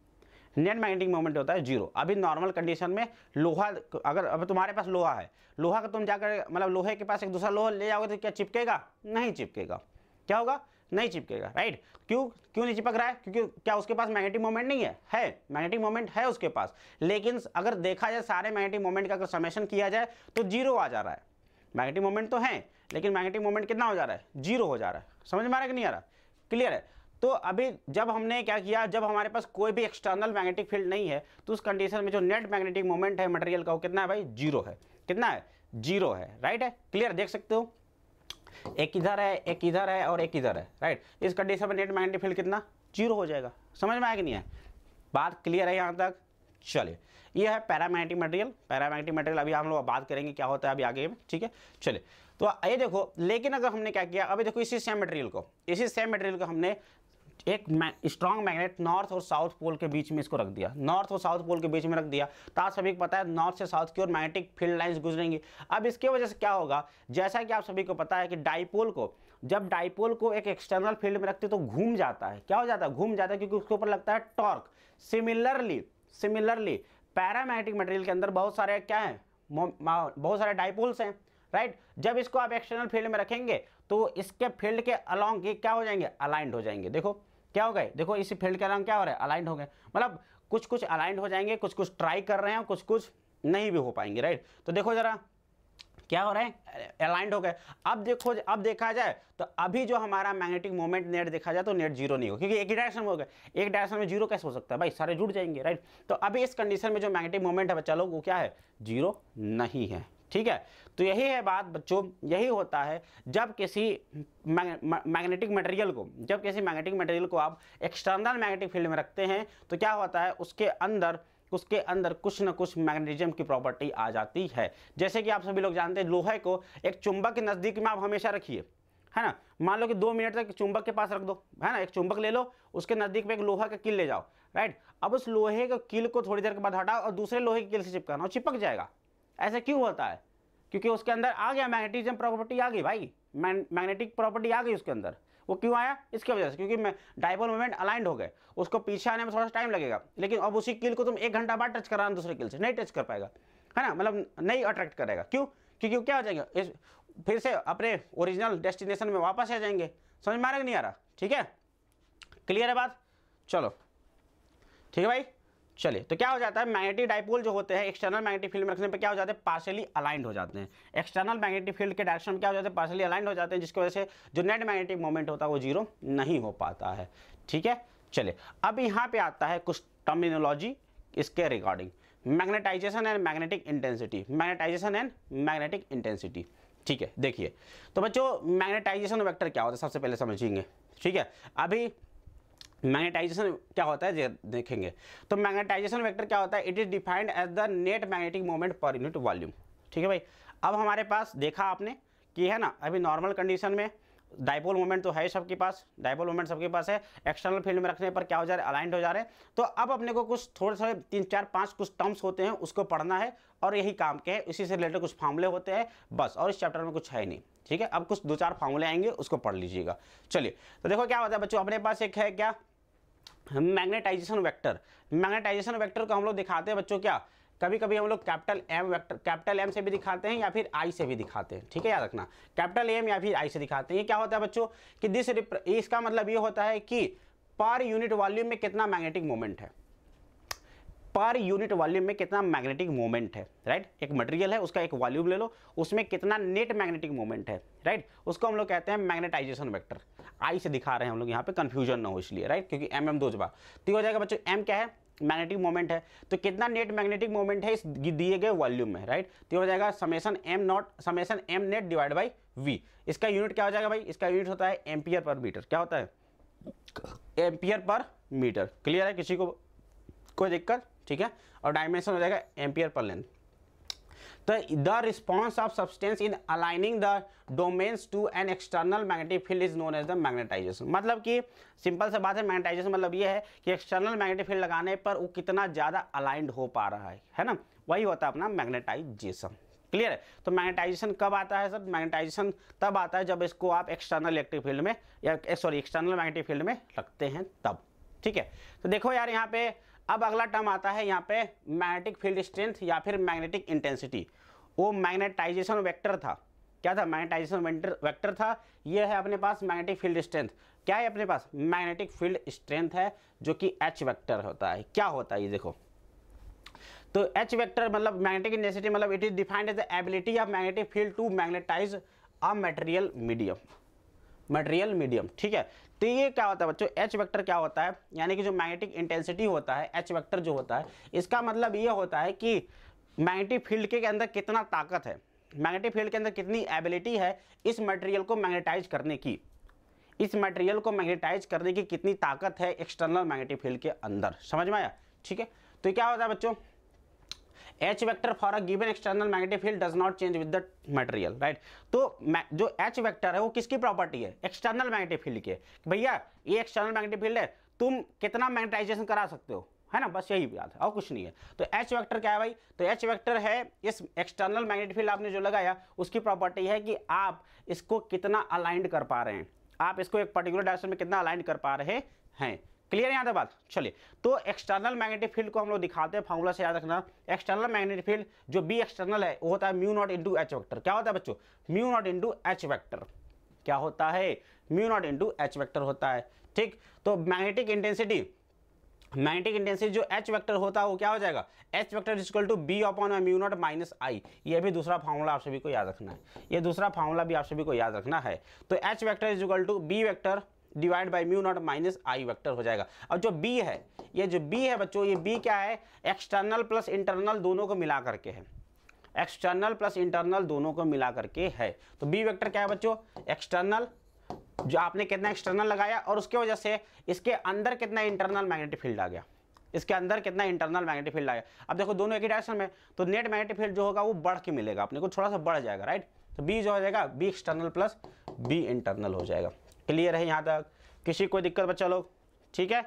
नेट मैग्नेटिक मोमेंट होता है जीरो अभी नॉर्मल कंडीशन में लोहा अगर अब तुम्हारे पास लोहा है लोहा का तुम जाकर मतलब लोहे के पास एक दूसरा लोहा ले जाओगे तो क्या चिपकेगा नहीं चिपकेगा क्या होगा नहीं चिपकेगा राइट क्यों क्यों नहीं चिपक रहा है क्योंकि क्या उसके पास मैग्नेटिक मोमेंट नहीं है है मैग्नेटिक मोमेंट है उसके पास लेकिन अगर देखा जाए सारे मैग्नेटिक मोमेंट का अगर समेशन किया जाए तो जीरो आ जा रहा है मैग्नेटिक मोमेंट तो है लेकिन मैग्नेटिक मोमेंट कितना हो जा रहा है जीरो हो जा रहा है समझ में आ रहा है कि नहीं आ रहा क्लियर है तो अभी जब हमने क्या किया जब हमारे पास कोई भी एक्सटर्नल मैग्नेटिक फील्ड नहीं है तो उस कंडीशन में जो नेट मैग्नेटिक मोमेंट है मटेरियल का वो कितना है भाई जीरो है कितना है जीरो है राइट है क्लियर देख सकते हो एक इधर है एक इधर है और एक इधर है राइट इस कंडीशन में नेट मैग्नेटिक फील्ड कितना जीरो हो जाएगा समझ में आया कि नहीं है बात क्लियर है यहाँ तक चलिए ये है पैरामैग्नेटिक मटेरियल पैरामैग्नेटिक मटेरियल अभी हम लोग बात करेंगे क्या होता है अभी आगे में ठीक है चलिए तो ये देखो लेकिन अगर हमने क्या किया अभी देखो इसी सेम मटेरियल को इसी सेम मटेरियल को हमने एक स्ट्रांग मैग्नेट नॉर्थ और साउथ पोल के बीच में इसको रख दिया नॉर्थ और साउथ पोल के बीच में रख दिया तो सभी को पता है नॉर्थ से साउथ की ओर मैग्नेटिक फील्ड लाइंस गुजरेंगी अब इसके वजह से क्या होगा जैसा कि आप सभी को पता है कि डाइपोल को जब डाइपोल को एक एक्सटर्नल फील्ड में रखते तो घूम जाता है क्या हो जाता है घूम जाता है क्योंकि उसके ऊपर लगता है torque similarly similarly paramagnetic material के अंदर बहुत सारे क्या हैं बहुत सारे डाइपोल्स हैं राइट जब इसको आप एक्सटर्नल फील्ड में रखेंगे तो इसके फील्ड के अलॉन्ग ये क्या हो जाएंगे अलाइंड हो जाएंगे देखो क्या हो गए देखो इसी फील्ड के अलॉन्ग क्या हो रहा है अलाइंड हो गए मतलब कुछ कुछ अलाइंड हो जाएंगे कुछ कुछ ट्राई कर रहे हैं कुछ कुछ नहीं भी हो पाएंगे राइट तो देखो ज़रा क्या हो रहा है अलाइंड हो गए अब देखो अब देखा जाए तो अभी जो हमारा मैग्नेटिक मोमेंट नेट देखा जाए तो नेट जीरो नहीं हो क्योंकि एक ही डायरेक्शन में हो गया एक डायरेक्शन में जीरो कैसे हो सकता है भाई सारे जुड़ जाएंगे राइट तो अभी इस कंडीशन में जो मैग्नेटिक मोमेंट है बच्चा लोग वो क्या है जीरो नहीं है ठीक है तो यही है बात बच्चों यही होता है जब किसी मैग्नेटिक मटेरियल को जब किसी मैग्नेटिक मटेरियल को आप एक्सटर्नल मैग्नेटिक फील्ड में रखते हैं तो क्या होता है उसके अंदर उसके अंदर कुछ ना कुछ मैग्नेटिज्म की प्रॉपर्टी आ जाती है जैसे कि आप सभी लोग जानते हैं लोहे को एक चुंबक के नज़दीक में आप हमेशा रखिए है ना मान लो कि दो मिनट तक चुंबक के पास रख दो है ना एक चुंबक ले लो उसके नज़दीक में एक लोहा का किल ले जाओ राइट अब उस लोहे के किल को थोड़ी देर के बाद हटाओ और दूसरे लोहे के किल से चिपकाना चिपक जाएगा ऐसे क्यों होता है क्योंकि उसके अंदर आ गया मैग्नेटिज्म प्रॉपर्टी आ गई भाई मैग्नेटिक प्रॉपर्टी आ गई उसके अंदर वो क्यों आया इसकी वजह से क्योंकि डाइपोल मोमेंट अलाइंड हो गए उसको पीछे आने में थोड़ा सा टाइम लगेगा लेकिन अब उसी किल को तुम एक घंटा बाद टच कराना दूसरे किल से नहीं टच कर पाएगा है ना मतलब नहीं अट्रैक्ट करेगा क्यों क्योंकि क्या हो जाएगा इस फिर से अपने ओरिजिनल डेस्टिनेशन में वापस आ जाएंगे समझ में आ रहा नहीं आ रहा ठीक है क्लियर है बात चलो ठीक है भाई चलिए तो क्या हो जाता है मैग्नेटिक डाइपोल जो होते हैं एक्सटर्नल मैग्नेटिक फील्ड में रखने पर क्या हो जाते हैं पार्शियली अलाइंड हो जाते हैं एक्सटर्नल मैग्नेटिक फील्ड के डायरेक्शन में क्या हो जाते हैं पार्शियली अलाइंड हो जाते हैं जिसकी वजह से जो नेट मैग्नेटिक मोमेंट होता है वो जीरो नहीं हो पाता है ठीक है चलिए अब यहाँ पे आता है कुछ टर्मिनोलॉजी इसके regarding magnetization and magnetic intensity magnetization and magnetic intensity ठीक है देखिए तो बच्चों मैग्नेटाइजेशन वेक्टर क्या होता है सबसे पहले समझेंगे ठीक है अभी मैग्नेटाइजेशन क्या होता है देखेंगे तो मैग्नेटाइजेशन वेक्टर क्या होता है it is defined as the net magnetic moment per unit volume ठीक है भाई अब हमारे पास देखा आपने कि है ना अभी नॉर्मल कंडीशन में डायपोल मोमेंट तो है सबके पास डायपोल मोमेंट सबके पास है एक्सटर्नल फील्ड में रखने पर क्या हो जा रहा है अलाइंट हो जा रहे हैं तो अब अपने को कुछ थोड़े थोड़े तीन चार पाँच कुछ टर्म्स होते हैं उसको पढ़ना है और यही काम के हैं इसी से रिलेटेड कुछ फार्मूले होते हैं बस और इस चैप्टर में कुछ है नहीं ठीक है अब कुछ दो चार फार्मूले आएंगे उसको पढ़ लीजिएगा चलिए तो देखो क्या होता है बच्चों अपने पास एक है क्या मैग्नेटाइजेशन वेक्टर मैग्नेटाइजेशन वेक्टर को हम लोग दिखाते हैं बच्चों क्या कभी कभी हम लोग capital M vector capital M से भी दिखाते हैं या फिर आई से भी दिखाते हैं ठीक है याद रखना कैपिटल एम या फिर आई से दिखाते हैं ये क्या होता है बच्चों कि दिस इसका मतलब ये होता है कि पर यूनिट वॉल्यूम में कितना मैग्नेटिक मोमेंट है पर यूनिट वॉल्यूम में कितना मैग्नेटिक मोमेंट है राइट एक मटेरियल है उसका एक वॉल्यूम ले लो उसमें कितना नेट मैग्नेटिक मोमेंट है राइट उसको हम लोग कहते हैं मैग्नेटाइजेशन वेक्टर आई से दिखा रहे हैं हम लोग यहाँ पे कंफ्यूजन ना हो इसलिए राइट क्योंकि एम एम दो जबा तो हो जाएगा बच्चों एम क्या है मैग्नेटिक मोमेंट है तो कितना नेट मैग्नेटिक मोमेंट है इस दिए गए वॉल्यूम में राइट तो हो जाएगा summation m naught summation m net divide by V इसका यूनिट क्या हो जाएगा भाई इसका यूनिट होता है एम्पियर पर मीटर क्या होता है एम्पियर पर मीटर क्लियर है किसी को कोई दिक्कत ठीक है और डायमेंशन हो जाएगा एम्पियर पर लेंथ तो the response of substance in aligning the domains to an external magnetic field is known as the magnetization मतलब कि सिंपल से बात है मैग्नेटाइजेशन मतलब ये है कि एक्सटर्नल मैग्नेटिक फील्ड लगाने पर वो कितना ज़्यादा अलाइंड हो पा रहा है है ना वही होता है अपना मैग्नेटाइजेशन क्लियर है तो मैग्नेटाइजेशन कब आता है सर मैग्नेटाइजेशन तब आता है जब इसको आप एक्सटर्नल इलेक्ट्रिक फील्ड में या सॉरी एक्सटर्नल मैग्नेटिक फील्ड में रखते हैं तब ठीक है तो देखो यार यहाँ पे अब अगला टर्म आता है यहाँ पे मैग्नेटिक फील्ड स्ट्रेंथ या फिर मैग्नेटिक इंटेंसिटी वो मैग्नेटाइजेशन वेक्टर था क्या था मैग्नेटाइजेशन वेक्टर था ये है अपने पास मैग्नेटिक फील्ड स्ट्रेंथ क्या है अपने पास मैग्नेटिक फील्ड स्ट्रेंथ है जो कि एच वैक्टर होता है क्या होता है ये देखो तो एच वेक्टर मतलब मैग्नेटिक इंटेंसिटी मतलब it is defined as the ability of magnetic field to magnetize a material medium material medium ठीक है तो ये क्या होता है बच्चों एच वेक्टर क्या होता है यानी कि जो मैग्नेटिक इंटेंसिटी होता है एच वेक्टर जो होता है इसका मतलब ये होता है कि मैग्नेटिक फील्ड के अंदर कितना ताकत है मैग्नेटिक फील्ड के अंदर कितनी एबिलिटी है इस मटेरियल को मैग्नेटाइज करने की इस मटेरियल को मैग्नेटाइज करने की कितनी ताकत है एक्सटर्नल मैग्नेटिक फील्ड के अंदर समझ में आया ठीक है तो क्या होता है बच्चों H vector for a given external magnetic field does not change with the material right तो जो एच वैक्टर है वो किसकी प्रॉपर्टी है एक्सटर्नल मैग्नेटिक फील्ड की भैया ये एक्सटर्नल मैग्नेटिक फील्ड है तुम कितना मैग्नेटाइजेशन करा सकते हो है ना बस यही याद है और कुछ नहीं है तो एच वेक्टर क्या है भाई तो एच वेक्टर है इस एक्सटर्नल मैग्नेटिक फील्ड आपने जो लगाया उसकी प्रॉपर्टी है कि आप इसको कितना अलाइंड कर पा रहे हैं आप इसको एक पर्टिकुलर डायरेक्शन में कितना अलाइंड कर पा रहे हैं क्लियर है यहाँ तक बात चलिए तो एक्सटर्नल मैग्नेटिक फील्ड को हम लोग दिखाते हैं फार्मूला से याद रखना एक्सटर्नल मैग्नेटिक फील्ड जो बी एक्सटर्नल है वो होता है mu naught into H vector क्या होता है बच्चों mu naught into H vector क्या होता है mu naught into H vector होता है ठीक तो मैग्नेटिक इंटेंसिटी मैग्नेटिक इंटेंसिटी जो एच वैक्टर होता है वो क्या हो जाएगा H vector is equal to B upon mu naught minus I ये भी दूसरा फार्मूला आप सभी को याद रखना है ये दूसरा फार्मूला भी आप सभी को याद रखना है तो H vector is equal to B vector divide by mu naught minus I vector हो जाएगा अब जो बी है ये जो बी है बच्चों ये बी क्या है एक्सटर्नल प्लस इंटरनल दोनों को मिला करके है एक्सटर्नल प्लस इंटरनल दोनों को मिला करके है तो बी वैक्टर क्या है बच्चों एक्सटर्नल जो आपने कितना एक्सटर्नल लगाया और उसके वजह से इसके अंदर कितना इंटरनल मैग्नेटिक फील्ड आ गया इसके अंदर कितना इंटरनल मैग्नेटिक फील्ड आ गया अब देखो दोनों एक ही डायरेक्शन में तो नेट मैग्नेटिक फील्ड जो होगा वो बढ़ के मिलेगा अपने को थोड़ा सा बढ़ जाएगा राइट तो बी जो हो जाएगा B external plus B internal हो जाएगा क्लियर है यहाँ तक किसी कोई दिक्कत बच्चा लोग ठीक है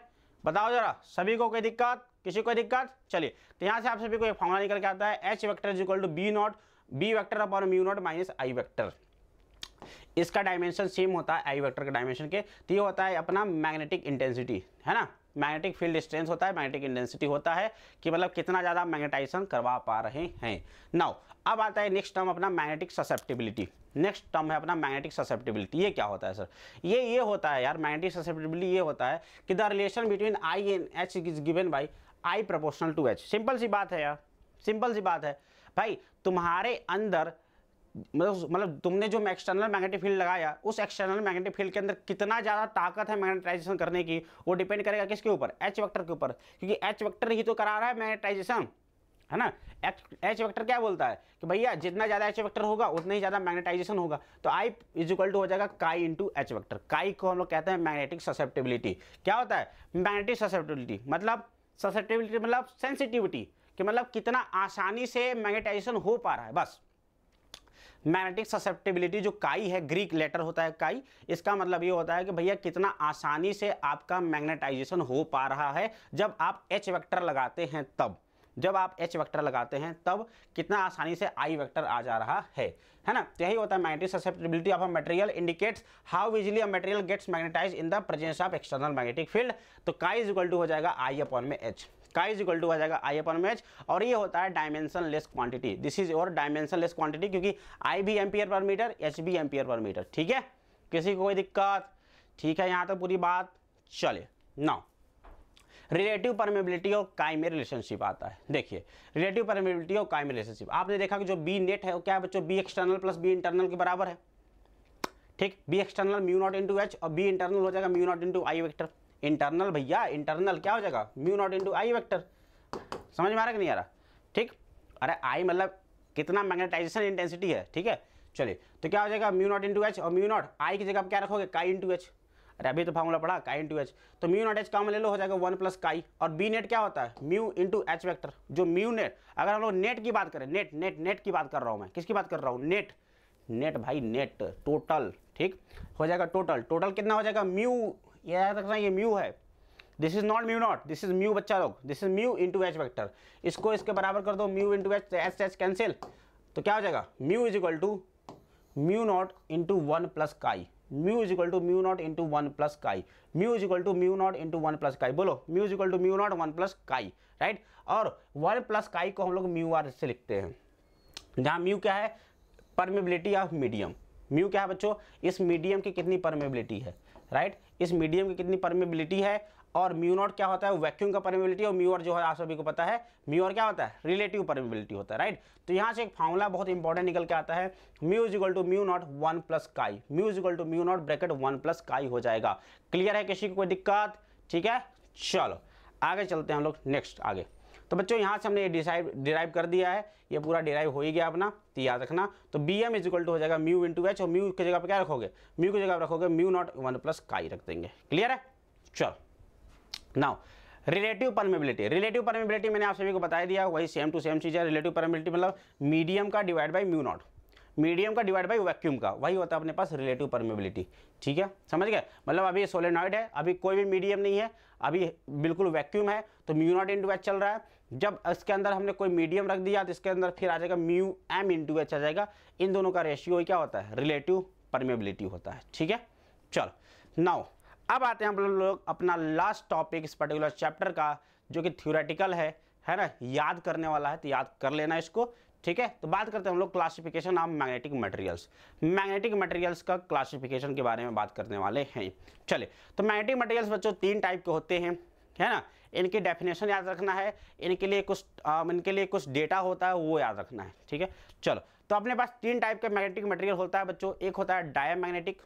बताओ जरा सभी को कोई दिक्कत किसी कोई दिक्कत चलिए तो यहाँ से आप सभी को एक फॉर्मूला निकल के आता है H vector is equal to B naught B vector upon mu naught minus I vector इसका डायमेंशन सेम होता है आई वैक्टर के डायमेंशन के तो ये होता है अपना मैग्नेटिक इंटेंसिटी है ना मैग्नेटिक फील्ड स्ट्रेंथ होता है मैग्नेटिक इंटेंसिटी होता है कि मतलब कितना ज़्यादा मैग्नेटाइजेशन करवा पा रहे हैं नाउ अब आता है नेक्स्ट टर्म अपना मैग्नेटिक ससेप्टिबिलिटी नेक्स्ट टर्म है अपना मैग्नेटिक ससेप्टिबिलिटी ये क्या होता है सर ये ये होता है यार मैग्नेटिक ससेप्टिबिलिटी ये होता है कि the relation between I and H is given by I proportional to H simple सी बात है यार सिंपल सी बात है भाई तुम्हारे अंदर मतलब मतलब तुमने जो एक्सटर्नल मैग्नेटिक फील्ड लगाया उस एक्सटर्नल मैग्नेटिक फील्ड के अंदर कितना ज़्यादा ताकत है मैग्नेटाइजेशन करने की वो डिपेंड करेगा किसके ऊपर एच वेक्टर के ऊपर क्योंकि एच वेक्टर ही तो करा रहा है मैग्नेटाइजेशन है ना एच एच वेक्टर क्या बोलता है कि भैया जितना ज़्यादा एच वेक्टर होगा उतना ही ज़्यादा मैग्नेटाइजेशन होगा तो आई इज इक्वल टू हो जाएगा काई इंटू एच वेक्टर काई को हम लोग कहते हैं मैग्नेटिक ससेप्टेबिलिटी क्या होता है मैग्नेटिक ससेप्टेबिलिटी मतलब ससेप्टेबिलिटी मतलब सेंसिटिविटी कि मतलब कितना आसानी से मैग्नेटाइजेशन हो पा रहा है बस मैग्नेटिक ससेप्टेबिलिटी जो काई है ग्रीक लेटर होता है काई इसका मतलब ये होता है कि भैया कितना आसानी से आपका मैग्नेटाइजेशन हो पा रहा है जब आप एच वैक्टर लगाते हैं तब जब आप एच वेक्टर लगाते हैं तब कितना आसानी से आई वेक्टर आ जा रहा है है ना तो यही होता है magnetic susceptibility of a material indicates how easily a material gets magnetize in the presence of external magnetic field तो काई इज इक्वल टू हो जाएगा आई अपॉन में एच का इक्वल टू हो जाएगा आई अपन मैच और ये होता है dimensionless quantity this is your dimensionless quantity क्योंकि आई भी एम्पियर पर मीटर एच भी एम्पियर पर मीटर ठीक है किसी को कोई दिक्कत ठीक है यहाँ तक तो पूरी बात चले ना रिलेटिव परमेबिलिटी और काई में रिलेशनशिप आता है देखिए रिलेटिव परमेबिलिटी और काई में रिलेशनशिप आपने देखा कि जो बी नेट है वो क्या है बच्चों B external plus B internal के बराबर है ठीक B external mu naught into H और बी इंटरनल हो जाएगा mu naught into I vector internal भैया इंटरनल क्या हो जाएगा mu naught into I vector समझ में आ रहा कि नहीं आ रहा ठीक अरे आई मतलब कितना मैग्नेटाइजेशन इंटेंसिटी है ठीक है चलिए तो क्या हो जाएगा म्यू नॉट इंटू एच और म्यू नॉट आई की जगह आप क्या रखोगे काई इंटू एच अरे अभी तो फॉर्मूला पड़ा काई इंटू एच तो म्यू नॉट एच काम ले लो हो जाएगा वन प्लस काई और बी नेट क्या होता है म्यू इंटू एच वैक्टर जो म्यू नेट अगर हम लोग नेट की बात करें नेट नेट नेट की बात कर रहा हूँ मैं किसकी बात कर रहा हूँ नेट नेट भाई नेट टोटल ठीक हो जाएगा टोटल टोटल कितना हो जाएगा म्यू ये याद रखना ये म्यू है this is not mu naught this is mu बच्चा लोग this is mu into H vector इसको इसके बराबर कर दो mu into H H H cancel तो क्या हो जाएगा mu is equal to mu naught into one plus chi mu is equal to mu naught into one plus chi mu is equal to mu naught into one plus chi बोलो mu is equal to mu naught one plus chi right और one plus chi को हम लोग mu R से लिखते हैं जहाँ mu क्या है परमेबिलिटी ऑफ मीडियम म्यू क्या है बच्चों इस मीडियम की कितनी परमेबिलिटी है राइट right? इस मीडियम की कितनी परमेबिलिटी है और म्यू नॉट क्या होता है वैक्यूम का परमेबिलिटी और म्यूअर जो है आप सभी को पता है म्यूअर क्या होता है रिलेटिव परमेबिलिटी होता है राइट तो यहाँ से एक फार्मूला बहुत इंपॉर्टेंट निकल के आता है mu is equal to mu naught one plus chi mu is equal to mu naught bracket one plus chi हो जाएगा क्लियर है किसी को कोई दिक्कत ठीक है चलो आगे चलते हैं हम लोग नेक्स्ट आगे तो बच्चों यहाँ से हमने ये डिसाइव डिराइव कर दिया है ये पूरा डिराइव हो ही गया अपना तो याद रखना तो बी एम इजिकल टू हो जाएगा म्यू इंटू एच और म्यू की जगह पर क्या रखोगे म्यू की जगह रखोगे म्यू नॉट वन प्लस काई रख देंगे क्लियर है चलो now relative permeability relative permeability मैंने आप सभी को बताया दिया वही सेम टू सेम चीज़ है रिलेटिव परमेबिलिटी मतलब मीडियम का divide by mu naught medium का डिवाइड बाई वैक्यूम का वही होता है अपने पास रिलेटिव परमेबिलिटी ठीक है समझ गए मतलब अभी सोलेनॉइड है अभी कोई भी मीडियम नहीं है अभी बिल्कुल वैक्यूम है तो म्यू नॉट इंटू एच चल रहा है जब इसके अंदर हमने कोई मीडियम रख दिया तो इसके अंदर फिर आ जाएगा म्यू एम इंटू एच आ जाएगा इन दोनों का रेशियो क्या होता है रिलेटिव परमेबिलिटी होता है ठीक है चलो नाउ अब आते हैं हम लोग अपना लास्ट टॉपिक इस पर्टिकुलर चैप्टर का जो कि थ्योरेटिकल है है ना याद करने वाला है तो याद कर लेना इसको ठीक है तो बात करते हैं हम लोग classification of magnetic materials magnetic materials का क्लासिफिकेशन के बारे में बात करने वाले हैं चले तो मैग्नेटिक मटेरियल्स बच्चों तीन टाइप के होते हैं है ना इनकी डेफिनेशन याद रखना है इनके लिए कुछ इनके लिए कुछ डेटा होता है वो याद रखना है ठीक है चलो तो अपने पास तीन टाइप के मैग्नेटिक मटेरियल होता है बच्चों एक होता है मैग्नेटिक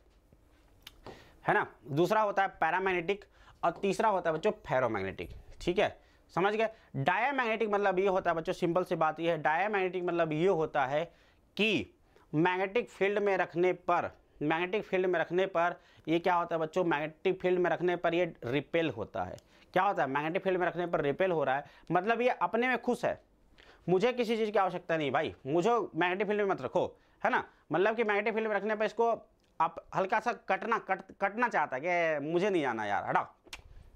है ना दूसरा होता है पैरामैग्नेटिक और तीसरा होता है बच्चों फेरोमैग्नेटिक ठीक है समझ गए मैग्नेटिक मतलब ये होता है बच्चों सिंपल सी बात यह है डायामैग्नेटिक मतलब ये होता है कि मैग्नेटिक फील्ड में रखने पर मैग्नेटिक फील्ड में रखने पर ये क्या होता है बच्चों मैग्नेटिक फील्ड में रखने पर ये रिपेल होता है क्या होता है मैग्नेटिक फील्ड में रखने पर रिपेल हो रहा है मतलब ये अपने में खुश है मुझे किसी चीज़ की आवश्यकता नहीं भाई मुझे मैग्नेटिक फील्ड में मत रखो है ना मतलब कि मैग्नेटिक फील्ड में रखने पर इसको आप हल्का सा कटना कट कटना चाहता है कि मुझे नहीं जाना यार हटा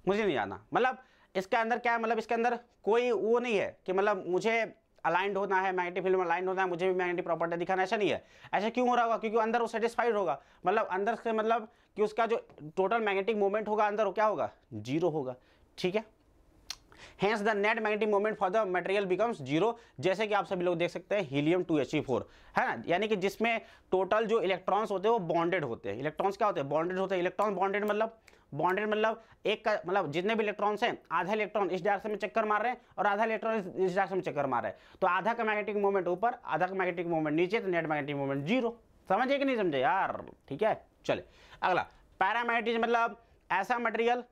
मुझे नहीं जाना मतलब इसके अंदर क्या है मतलब इसके अंदर कोई वो नहीं है कि मतलब मुझे अलाइंड होना है मैग्नेटिक फील्ड में अलाइंड होना है मुझे भी मैग्नेटिक प्रॉपर्टी दिखाना ऐसा नहीं है ऐसा क्यों हो रहा होगा क्योंकि अंदर वो सेटिस्फाइड होगा मतलब अंदर से मतलब कि उसका जो टोटल मैग्नेटिक मूवमेंट होगा अंदर वो क्या होगा जीरो होगा ठीक है hence the net magnetic moment for the material becomes zero जैसे कि आप सभी लोग देख सकते हैं हीलियम टू एच फोर है ना यानी कि जिसमें टोटल जो इलेक्ट्रॉन्स होते हैं वो बॉन्डेड होते हैं इलेक्ट्रॉन्स क्या होते हैं बॉन्डेड होते हैं इलेक्ट्रॉन बॉन्डेड मतलब बॉन्डेड मतलब एक का मतलब जितने भी इलेक्ट्रॉन्स हैं आधा इलेक्ट्रॉन इस डायरेक्शन में चक्कर मार रहे हैं और आधा इलेक्ट्रॉन इस डायरेक्शन में चक्कर मार रहे हैं तो आधा का मैग्नेटिक मोमेंट ऊपर आधा का मैग्नेटिक मोमेंट नीचे तो नेट मैग्नेटिक मोमेंट जीरो समझे कि नहीं समझे यार ठीक है चले अगला पैरामैग्नेटिज मतलब ऐसा मटेरियल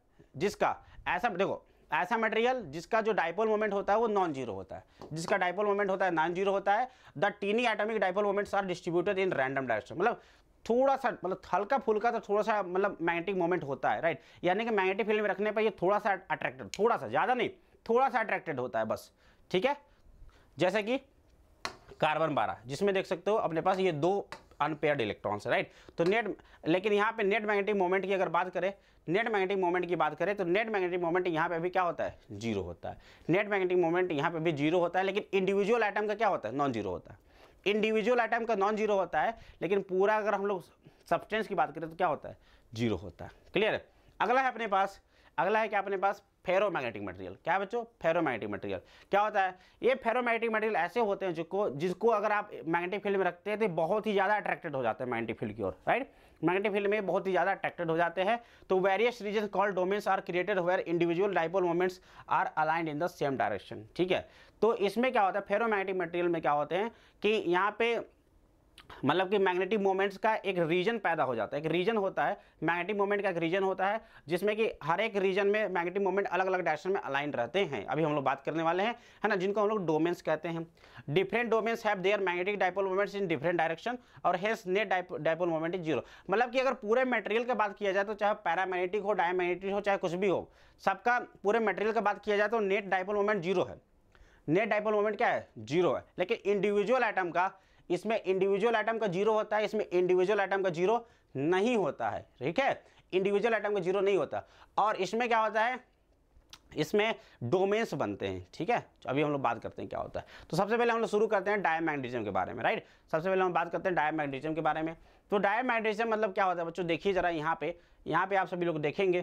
जिसका ऐसा देखो ऐसा मटेरियल जिसका जो डाइपोल मोमेंट होता है वो नॉन जीरो होता है जिसका डाइपोल मोमेंट होता है नॉन जीरो होता है the tiny atomic dipole moments are distributed in random direction मतलब थोड़ा सा मतलब हल्का फुल्का तो थोड़ा सा मतलब मैग्नेटिक मोमेंट होता है राइट यानी कि मैग्नेटिक फील्ड में रखने पर ये थोड़ा सा अट्रैक्टेड थोड़ा सा ज़्यादा नहीं थोड़ा सा अट्रैक्टेड होता है बस ठीक है जैसे कि कार्बन बारह जिसमें देख सकते हो अपने पास ये दो अनपेयर्ड इलेक्ट्रॉन्स राइट तो नेट लेकिन यहाँ पे नेट मैग्नेटिक मोमेंट की अगर बात करें नेट मैग्नेटिक मोमेंट की बात करें तो नेट मैग्नेटिक मोमेंट यहाँ पे भी क्या होता है जीरो होता है नेट मैग्नेटिक मोमेंट यहाँ पे भी जीरो होता है लेकिन इंडिविजुअल आइटम का क्या होता है नॉन जीरो होता है इंडिविजुअल आइटम का नॉन जीरो होता है लेकिन पूरा अगर हम लोग सब्सटेंस की बात करें तो क्या होता है जीरो होता है क्लियर है अगला है अपने पास अगला है क्या अपने पास फेरोमैग्नेटिक मटेरियल क्या बच्चों फेरोमैग्नेटिक मटेरियल क्या होता है ये फेरोमैग्नेटिक मटेरियल ऐसे होते हैं जिसको जिसको अगर आप मैग्नेटिक फील्ड में रखते हैं तो बहुत ही ज़्यादा अट्रैक्टेड हो जाते हैं मैग्नेटिक फील्ड की ओर राइट मैग्नेटिक फील्ड में बहुत ही ज़्यादा अट्रैक्टेड हो जाते हैं तो various region called domains are created where individual dipole moments are aligned in the same direction ठीक है तो इसमें क्या होता है फेरोमैग्नेटिक मटेरियल में क्या होते हैं कि यहाँ पे मतलब कि मैग्नेटिक मोमेंट्स का एक रीजन पैदा हो जाता है एक रीजन होता है मैग्नेटिक मोमेंट का एक रीजन होता है जिसमें कि हर एक रीजन में मैग्नेटिक मोमेंट अलग अलग डायरेक्शन में अलाइन रहते हैं अभी हम लोग बात करने वाले हैं है ना जिनको हम लोग डोमेंस कहते हैं different domains have their magnetic dipole moments in different direction और hence net dipole moment is zero मतलब कि अगर पूरे मटेरियल की बात किया जाए तो चाहे पैरामैग्नेटिक हो डायमैग्नेटिक हो चाहे कुछ भी हो सबका पूरे मटेरियल की बात किया जाए तो नेट डायपोल मोमेंट जीरो है नेट डायपोल मोमेंट क्या है जीरो है लेकिन इंडिविजुअल आइटम का इसमें इंडिविजुअल आइटम का जीरो होता है इसमें इंडिविजुअल आइटम का जीरो नहीं होता है ठीक है इंडिविजुअल आइटम का जीरो नहीं होता और इसमें क्या होता है इसमें डोमेन्स बनते हैं ठीक है तो अभी हम लोग बात करते हैं क्या होता है तो सबसे पहले हम लोग शुरू करते हैं डायमैग्नेटिज्म के बारे में राइट सबसे पहले हम बात करते हैं डायमैग्नेटिज्म के बारे में तो डायमैग्नेटिज्म मतलब क्या होता है बच्चों देखिए जरा यहाँ पे यहाँ पे आप सभी लोग देखेंगे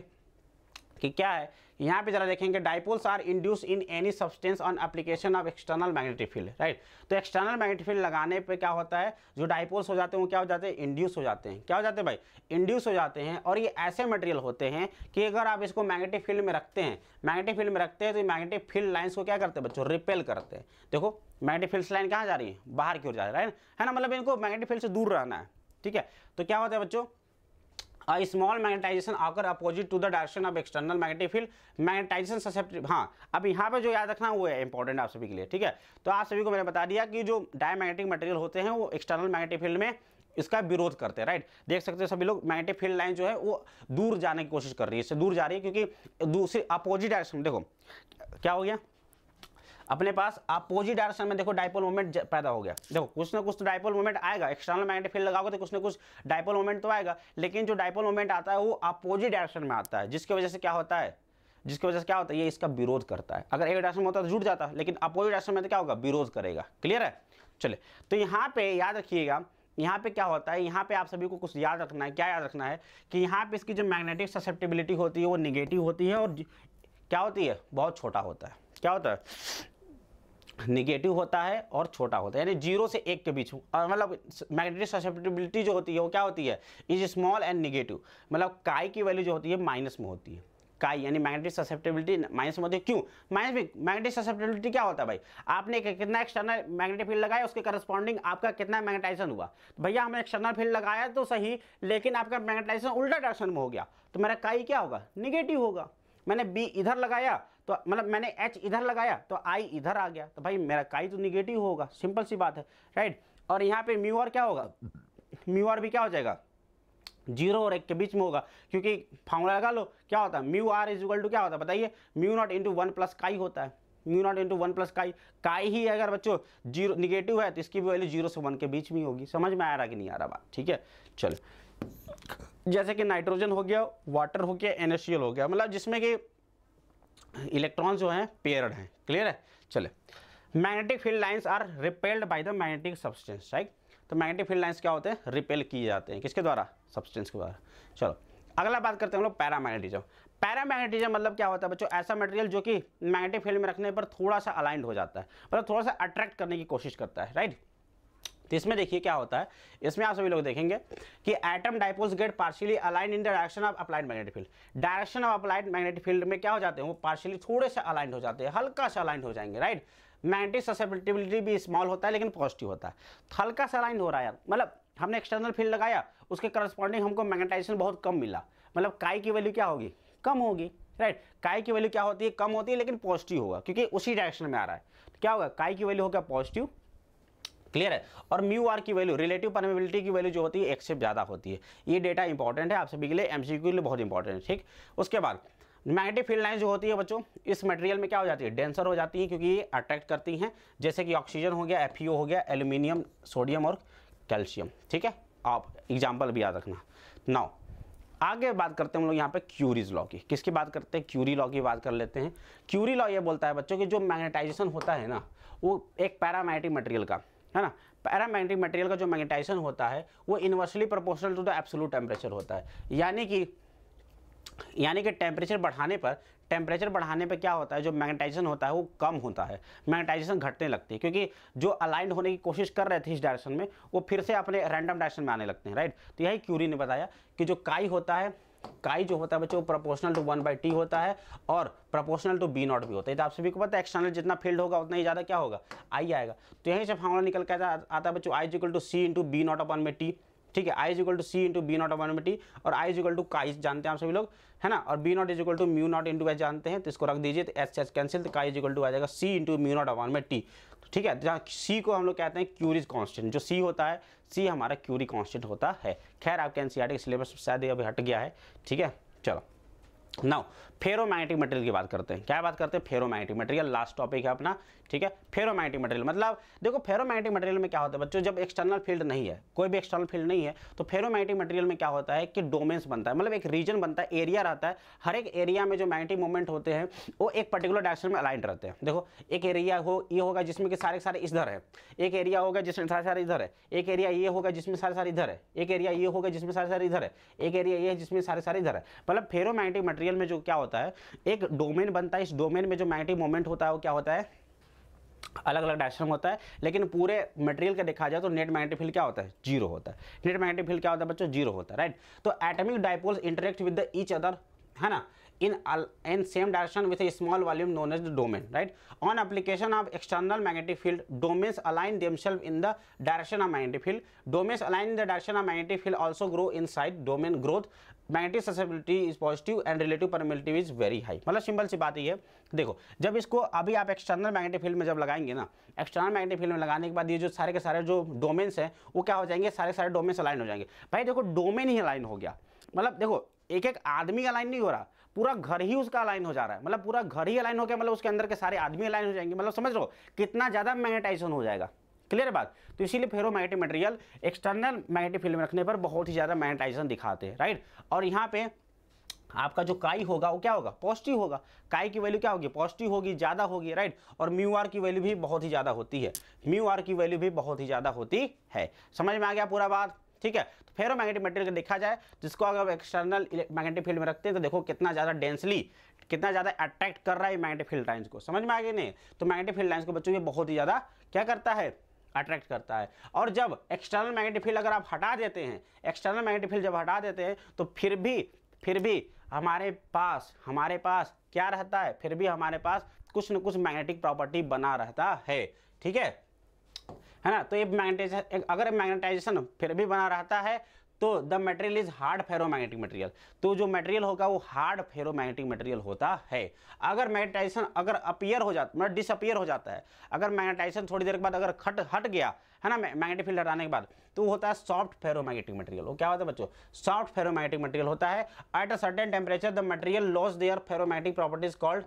कि क्या है यहाँ पे जरा देखेंगे dipoles are induced in any substance on application of external magnetic field right तो एक्सटर्नल मैग्नेटिक फील्ड लगाने पे क्या होता है जो डाइपोल्स हो जाते हैं वो क्या हो जाते हैं इंड्यूस हो जाते हैं क्या हो जाते हैं भाई इंड्यूस हो जाते हैं और ये ऐसे मटेरियल होते हैं कि अगर आप इसको मैग्नेटिक फील्ड में रखते हैं मैग्नेटिक फील्ड में रखते हैं तो मैग्नेटिक फील्ड लाइन्स को क्या करते हैं बच्चों रिपेल करते हैं देखो मैग्नेटिक फील्ड लाइन कहाँ जा रही है बाहर की ओर जा रही है है ना मतलब इनको मैग्नेटिक फील्ड से दूर रहना है ठीक है तो क्या होता है बच्चों स्मॉल मैग्नेटाइजेशन आकर opposite to the direction of external magnetic field magnetization susceptive हाँ अब यहाँ पे जो याद रखना वो है इंपॉर्टेंट आप सभी के लिए ठीक है तो आप सभी को मैंने बता दिया कि जो डायमैग्नेटिक मटेरियल होते हैं वो एक्सटर्नल मैग्नेटिक फील्ड में इसका विरोध करते हैं राइट देख सकते हो सभी लोग मैग्नेटिक फील्ड लाइन जो है वो दूर जाने की कोशिश कर रही है इससे दूर जा रही है क्योंकि दूसरी अपोजिट डायरेक्शन देखो क्या हो गया अपने पास अपोजिट डायरेक्शन में देखो डायपोल मोमेंट पैदा हो गया देखो कुछ ना कुछ तो डायपोल मोमेंट आएगा एक्सटर्नल मैग्नेटिक फील्ड लगाओगे तो कुछ ना कुछ डायपोल मोमेंट तो आएगा लेकिन जो डायपोल मोमेंट आता है वो अपोजिट डायरेक्शन में आता है जिसकी वजह से क्या होता है जिसकी वजह से क्या होता है ये इसका विरोध करता है अगर एक डायरेक्शन में होता है तो जुट जाता है लेकिन अपोजिट डायरेक्शन में तो क्या होगा विरोध करेगा क्लियर है चले तो यहाँ पे याद रखिएगा यहाँ पे क्या होता है यहाँ पे आप सभी को कुछ याद रखना है क्या याद रखना है कि यहाँ पे इसकी जो मैग्नेटिक ससेप्टेबिलिटी होती है वो निगेटिव होती है और क्या होती है बहुत छोटा होता है क्या होता है निगेटिव होता है और छोटा होता है यानी जीरो से एक के बीच मतलब मैग्नेटिक ससेप्टिबिलिटी जो होती है वो क्या होती है इज स्मॉल एंड निगेटिव मतलब काई की वैल्यू जो होती है माइनस में होती है काई यानी मैग्नेटिक ससेप्टेबिलिटी माइनस में होती है क्यों माइनस में मैग्नेटिक ससेप्टेबिलिटी क्या होता है भाई आपने कितना एक्सटर्नल मैग्नेटिक फील्ड लगाया उसके करस्पॉन्डिंग आपका कितना मैग्नेटाइजन हुआ तो भैया हमने एक्सटर्नल फील्ड लगाया तो सही लेकिन आपका मैग्नेटाइजन उल्टा डायरेक्शन में हो गया तो मेरा काई क्या होगा निगेटिव होगा मैंने बी इधर लगाया तो मतलब मैंने एच इधर लगाया तो आई इधर आ गया तो भाई मेरा काई तो निगेटिव होगा सिंपल सी बात है राइट और यहाँ पे म्यू आर क्या होगा म्यू आर भी क्या हो जाएगा जीरो और एक के बीच में होगा क्योंकि फार्मूला लगा लो क्या होता है mu R is equal to क्या होता है बताइए mu naught into one plus chi होता है mu naught into one plus chi chi ही अगर बच्चों जीरो निगेटिव है तो इसकी भी वैल्यू जीरो से वन के बीच में होगी समझ में आ रहा कि नहीं आ रहा बात ठीक है चलो जैसे कि नाइट्रोजन हो गया वाटर हो गया एन हो गया मतलब जिसमें कि इलेक्ट्रॉन जो हैं पेयर्ड हैं क्लियर है चले magnetic field lines are repelled by the magnetic substance right तो मैग्नेटिक फील्ड लाइंस क्या होते हैं रिपेल किए जाते हैं किसके द्वारा सब्सटेंस के द्वारा चलो अगला बात करते हैं हम लोग पैरामैग्नेटिज्म पैरामैग्नेटिज्म मतलब क्या होता है बच्चों ऐसा मटेरियल जो कि मैग्नेटिक फील्ड में रखने पर थोड़ा सा अलाइंड हो जाता है मतलब थोड़ा सा अट्रैक्ट करने की कोशिश करता है राइट तो इसमें देखिए क्या होता है इसमें आप सभी लोग देखेंगे कि atom dipoles get partially align in the direction of applied magnetic field direction of applied magnetic field में क्या हो जाते हैं वो पार्शियली थोड़े से अलाइंड हो जाते हैं हल्का से अलाइंड हो जाएंगे राइट मैग्नेटिक ससेप्टिबिलिटी भी स्मॉल होता है लेकिन पॉजिटिव होता है हल्का सा अलाइन हो रहा है यार मतलब हमने एक्सटर्नल फील्ड लगाया उसके करस्पॉन्डिंग हमको मैग्नेटाइजेशन बहुत कम मिला मतलब काई की वैल्यू क्या होगी कम होगी राइट काई की वैल्यू क्या होती है कम होती है लेकिन पॉजिटिव होगा क्योंकि उसी डायरेक्शन में आ रहा है तो क्या होगा काई की वैल्यू होगा पॉजिटिव क्लियर है और म्यू आर की वैल्यू रिलेटिव परमेबिलिटी की वैल्यू जो होती है एक से ज़्यादा होती है ये डेटा इंपॉर्टेंट है आप सभी के लिए एम के लिए बहुत इंपॉर्टेंट है ठीक उसके बाद मैग्नेटिक फील्ड लाइन जो होती है बच्चों इस मटेरियल में क्या हो जाती है डेंसर हो जाती है क्योंकि ये अट्रैक्ट करती हैं जैसे कि ऑक्सीजन हो गया एफ e हो गया एल्यूमिनियम सोडियम और कैल्शियम ठीक है आप एग्जाम्पल भी याद रखना नाउ आगे बात करते हैं हम लोग यहाँ पे क्यूरीज लॉ की किसकी बात करते हैं क्यूरी लॉ की बात कर लेते हैं क्यूरी लॉ ये बोलता है बच्चों कि जो मैग्नेटाइजेशन होता है ना वो एक पैरामैग्नेटिक मटेरियल का है ना पैरामैग्नेटिक मटेरियल का जो मैग्नेटाइजेशन होता है वो inversely proportional to the absolute temperature होता है यानी कि यानी कि टेम्परेचर बढ़ाने पर टेम्परेचर बढ़ाने पर क्या होता है जो मैग्नेटाइजेशन होता है वो कम होता है मैग्नेटाइजेशन घटने लगती है क्योंकि जो अलाइंड होने की कोशिश कर रहे थे इस डायरेक्शन में वो फिर से अपने रैंडम डायरेक्शन में आने लगते हैं राइट तो यही क्यूरी ने बताया कि जो काई होता है काई जो होता है बच्चों proportional to one by T होता है और प्रोपोर्शनल टू बी नॉट भी होता है तो आप सभी को पता है एक्सटर्नल जितना फील्ड होगा उतना ही ज़्यादा क्या होगा आई आएगा तो यहीं से फार्मूला निकल के आता है बच्चों I equal to C into B naught upon में टी ठीक है I is equal to C into B naught upon T और आई इज इक्वल टू का जानते हैं आप सभी लोग है ना और B naught is equal to mu naught into H जानते हैं तो इसको रख दीजिए तो एच एच कैंसिल तो का इज इक्वल टू आ जाएगा C into mu naught upon T ठीक है जहाँ सी को हम लोग कहते हैं क्यूरीज कॉन्स्टेंट जो सी होता है सी हमारा क्यूरी कॉन्स्टेंट होता है खैर आपके NCERT syllabus शायद अभी हट गया है ठीक है चलो नाउ फेरोमैग्नेटिक मटेरियल की बात करते हैं क्या बात करते हैं फेरोमैग्नेटिक मटेरियल लास्ट टॉपिक है अपना ठीक है फेरोमैग्नेटिक मटेरियल मतलब देखो फेरोमैग्नेटिक मटेरियल में क्या होता है बच्चों जब एक्सटर्नल फील्ड नहीं है कोई भी एक्सटर्नल फील्ड नहीं है तो फेरोमैग्नेटिक मटेरियल में क्या होता है कि डोमेन्स बनता है मतलब एक रीजन बनता है एरिया रहता है हर एक एरिया में जो मैग्नेटिक मूवमेंट होते हैं वो एक पर्टिकुलर डायरेक्शन में अलाइंट रहते हैं देखो एक एरिया हो ये होगा जिसमें कि सारे सारे इधर है एक एरिया होगा जिसमें सारे सारे इधर है एक एरिया ये होगा जिसमें सारे सारे इधर है एक एरिया ये होगा जिसमें सारे सारे इधर है एक एरिया ये है जिसमें सारे सारे इधर है मतलब फेरोमैग्नेटिक मटेरियल में जो क्या होता है होता है एक डोमेन बनता है इस डोमेन में जो मैग्नेटिक मोमेंट होता है वो क्या होता है अलग अलग डायरेक्शन होता है लेकिन पूरे मटेरियल का देखा जाए तो नेट मैग्नेटिक फील्ड क्या होता है जीरो होता है नेट मैग्नेटिक फील्ड क्या होता है बच्चों जीरो होता है राइट तो atomic dipoles interact with the each other है ना in in same direction with a small volume known as the domain right on application of external magnetic field domains align themselves in the direction of magnetic field domains align in the direction of magnetic field also grow in domain growth magnetic susceptibility is positive and relative permeability is very high मतलब simple सी बात ये देखो जब इसको अभी आप external magnetic field में जब लगाएंगे ना एक्सटर्नल मैग्नेटिक फील्ड में लगाने के बाद ये जो सारे के सारे जो डोमेन्स हैं वो क्या हो जाएंगे सारे सारे डोमेन्स अलाइन हो जाएंगे भाई देखो डोमेन ही अलाइन हो गया मतलब देखो एक एक आदमी अलाइन नहीं हो रहा पूरा घर ही उसका अलाइन हो जा रहा है मतलब पूरा घर ही अलाइन हो गया मतलब उसके अंदर के सारे आदमी अलाइन हो जाएंगे मतलब समझ लो कितना ज़्यादा मैग्नेटाइजेशन हो जाएगा क्लियर बात तो इसीलिए ferromagnetic material external magnetic field में रखने पर बहुत ही ज़्यादा मैग्नेटाइजेशन दिखाते हैं राइट और यहाँ पे आपका जो काई होगा वो क्या होगा पॉजिटिव होगा काई की वैल्यू क्या होगी पॉजिटिव होगी ज़्यादा होगी राइट और म्यू आर की वैल्यू भी बहुत ही ज़्यादा होती है म्यू आर की वैल्यू भी बहुत ही ज़्यादा होती है समझ में आ गया पूरा बात ठीक है तो मैग्नेटिक मटेरियल का देखा जाए जिसको अगर एक्सटर्नल मैग्नेटिक फील्ड में रखते हैं तो देखो कितना ज़्यादा डेंसली कितना ज़्यादा अट्रैक्ट कर रहा है मैग्नेटिक फील्ड लाइन्स को समझ में आ गया नहीं तो मैग्नेटिक फील्ड लाइन्स को बच्चों के बहुत ही ज़्यादा क्या करता है अट्रैक्ट करता है और जब एक्सटर्नल मैग्नेटिक फील्ड अगर आप हटा देते हैं एक्सटर्नल मैग्नेटिक फील्ड जब हटा देते हैं तो फिर भी फिर भी हमारे पास हमारे पास क्या रहता है फिर भी हमारे पास कुछ न कुछ मैग्नेटिक प्रॉपर्टी बना रहता है ठीक है है ना तो ये मैग्नेटाइजेशन अगर मैग्नेटाइजेशन फिर भी बना रहता है तो the material is hard ferromagnetic material तो जो मटेरियल होगा वो हार्ड फेरोमैग्नेटिक मटेरियल होता है अगर मैग्नेटाइजेशन अगर अपियर हो जाता मतलब डिसअपियर हो जाता है अगर मैग्नेटाइजेशन थोड़ी देर के बाद अगर खट हट गया है ना मैग्नेटिक फील्ड हटाने के बाद तो होता है सॉफ्ट फेरोमैग्नेटिक मटेरियल वो क्या होता है बच्चों सॉफ्ट फेरोमैग्नेटिक मटेरियल होता है at a certain temperature the material loss their ferromagnetic properties called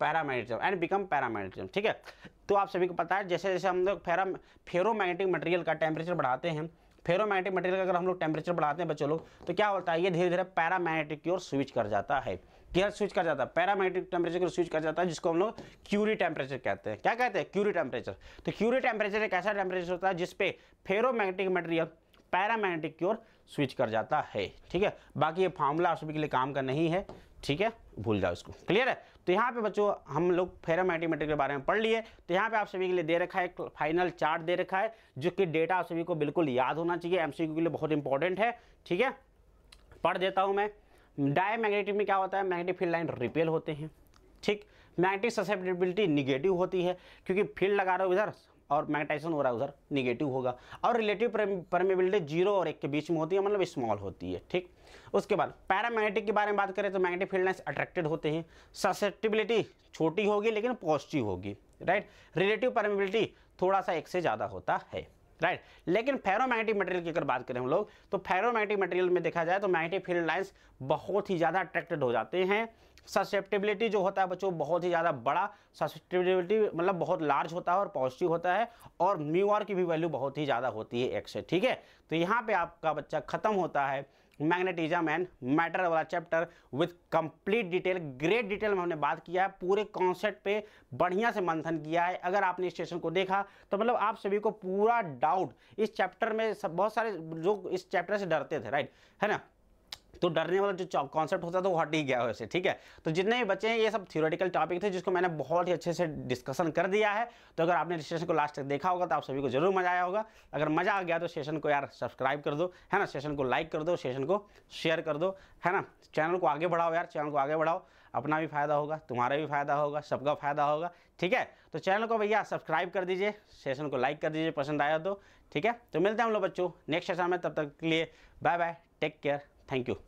paramagnetism and become paramagnetism ठीक है तो आप सभी को पता है जैसे जैसे हम लोग फेरा फेरोमैग्नेटिक मटेरियल का टेम्परेचर बढ़ाते हैं फेरोमैग्नेटिक मटेरियल का अगर हम लोग टेम्परेचर बढ़ाते हैं बच्चों लोग तो क्या होता है ये धीरे धीरे पैरामैग्नेटिक की ओर स्विच कर जाता है क्या स्विच कर जाता है पैरामैग्नेटिक टेम्परेचर को स्विच कर जाता है जिसको हम लोग क्यूरी टेम्परेचर कहते हैं क्या कहते हैं क्यूरी टेम्परेचर तो क्यूरी टेम्परेचर एक ऐसा टेम्परेचर होता है जिसपे फेरोमैग्नेटिक मटेरियल पैरामैग्नेटिक की ओर स्विच कर जाता है ठीक है बाकी ये फार्मूला आप सभी के लिए काम का नहीं है ठीक है भूल जाओ इसको क्लियर है तो यहाँ पे बच्चों हम लोग फेरामैटिमेट्रिक के बारे में पढ़ लिए तो यहाँ पे आप सभी के लिए दे रखा है एक फाइनल चार्ट दे रखा है जो कि डेटा आप सभी को बिल्कुल याद होना चाहिए एमसीक्यू के लिए बहुत इंपॉर्टेंट है ठीक है पढ़ देता हूँ मैं डाई मैग्नेटिक में क्या होता है मैग्नेटिक फील्ड लाइन रिपेल होते हैं ठीक मैग्नेटिक ससेप्टेबिलिटी निगेटिव होती है क्योंकि फील्ड लगा रहे हो इधर और मैग्नेटाइजेशन हो रहा है उधर निगेटिव होगा और रिलेटिव परमेबिलिटी जीरो और एक के बीच में होती है मतलब स्मॉल होती है ठीक उसके बाद पैरामैग्नेटिक के बारे में बात करें तो मैग्नेटिक फील्ड लाइन्स अट्रैक्टेड होते हैं ससेप्टिबिलिटी छोटी होगी लेकिन पॉजिटिव होगी राइट रिलेटिव परमिबिलिटी थोड़ा सा एक से ज़्यादा होता है राइट right. लेकिन फेरोमैग्नेटिक मटेरियल की अगर बात करें हम लोग तो फेरोमैग्नेटिक मटेरियल में देखा जाए तो मैग्नेटिक फील्ड लाइंस बहुत ही ज़्यादा अट्रैक्टेड हो जाते हैं ससेप्टेबिलिटी जो होता है बच्चों बहुत ही ज़्यादा बड़ा ससेप्टिबिलिटी मतलब बहुत लार्ज होता है और पॉजिटिव होता है और आर की भी वैल्यू बहुत ही ज़्यादा होती है एक से ठीक है तो यहाँ पर आपका बच्चा खत्म होता है मैग्नेटिज्म एंड मैटर वाला chapter with complete detail great detail में हमने बात किया है पूरे कॉन्सेप्ट पे बढ़िया से मंथन किया है अगर आपने इस सेशन को देखा तो मतलब आप सभी को पूरा डाउट इस चैप्टर में सब बहुत सारे लोग इस चैप्टर से डरते थे राइट है ना तो डरने वाला जो कॉन्सेप्ट होता था वो हट ही गया वैसे ठीक है तो जितने भी बच्चे हैं ये सब थियोरेटिकल टॉपिक थे जिसको मैंने बहुत ही अच्छे से डिस्कशन कर दिया है तो अगर आपने सेशन को लास्ट तक देखा होगा तो आप सभी को जरूर मजा आया होगा अगर मजा आ गया तो सेशन को यार सब्सक्राइब कर दो है ना सेशन को लाइक कर दो सेशन को शेयर कर दो है ना चैनल को आगे बढ़ाओ यार चैनल को आगे बढ़ाओ अपना भी फायदा होगा तुम्हारा भी फायदा होगा सबका फायदा होगा ठीक है तो चैनल को भैया सब्सक्राइब कर दीजिए सेशन को लाइक कर दीजिए पसंद आया तो ठीक है तो मिलते हैं हम लोग बच्चों नेक्स्ट सेशन में तब तक के लिए bye bye take care thank you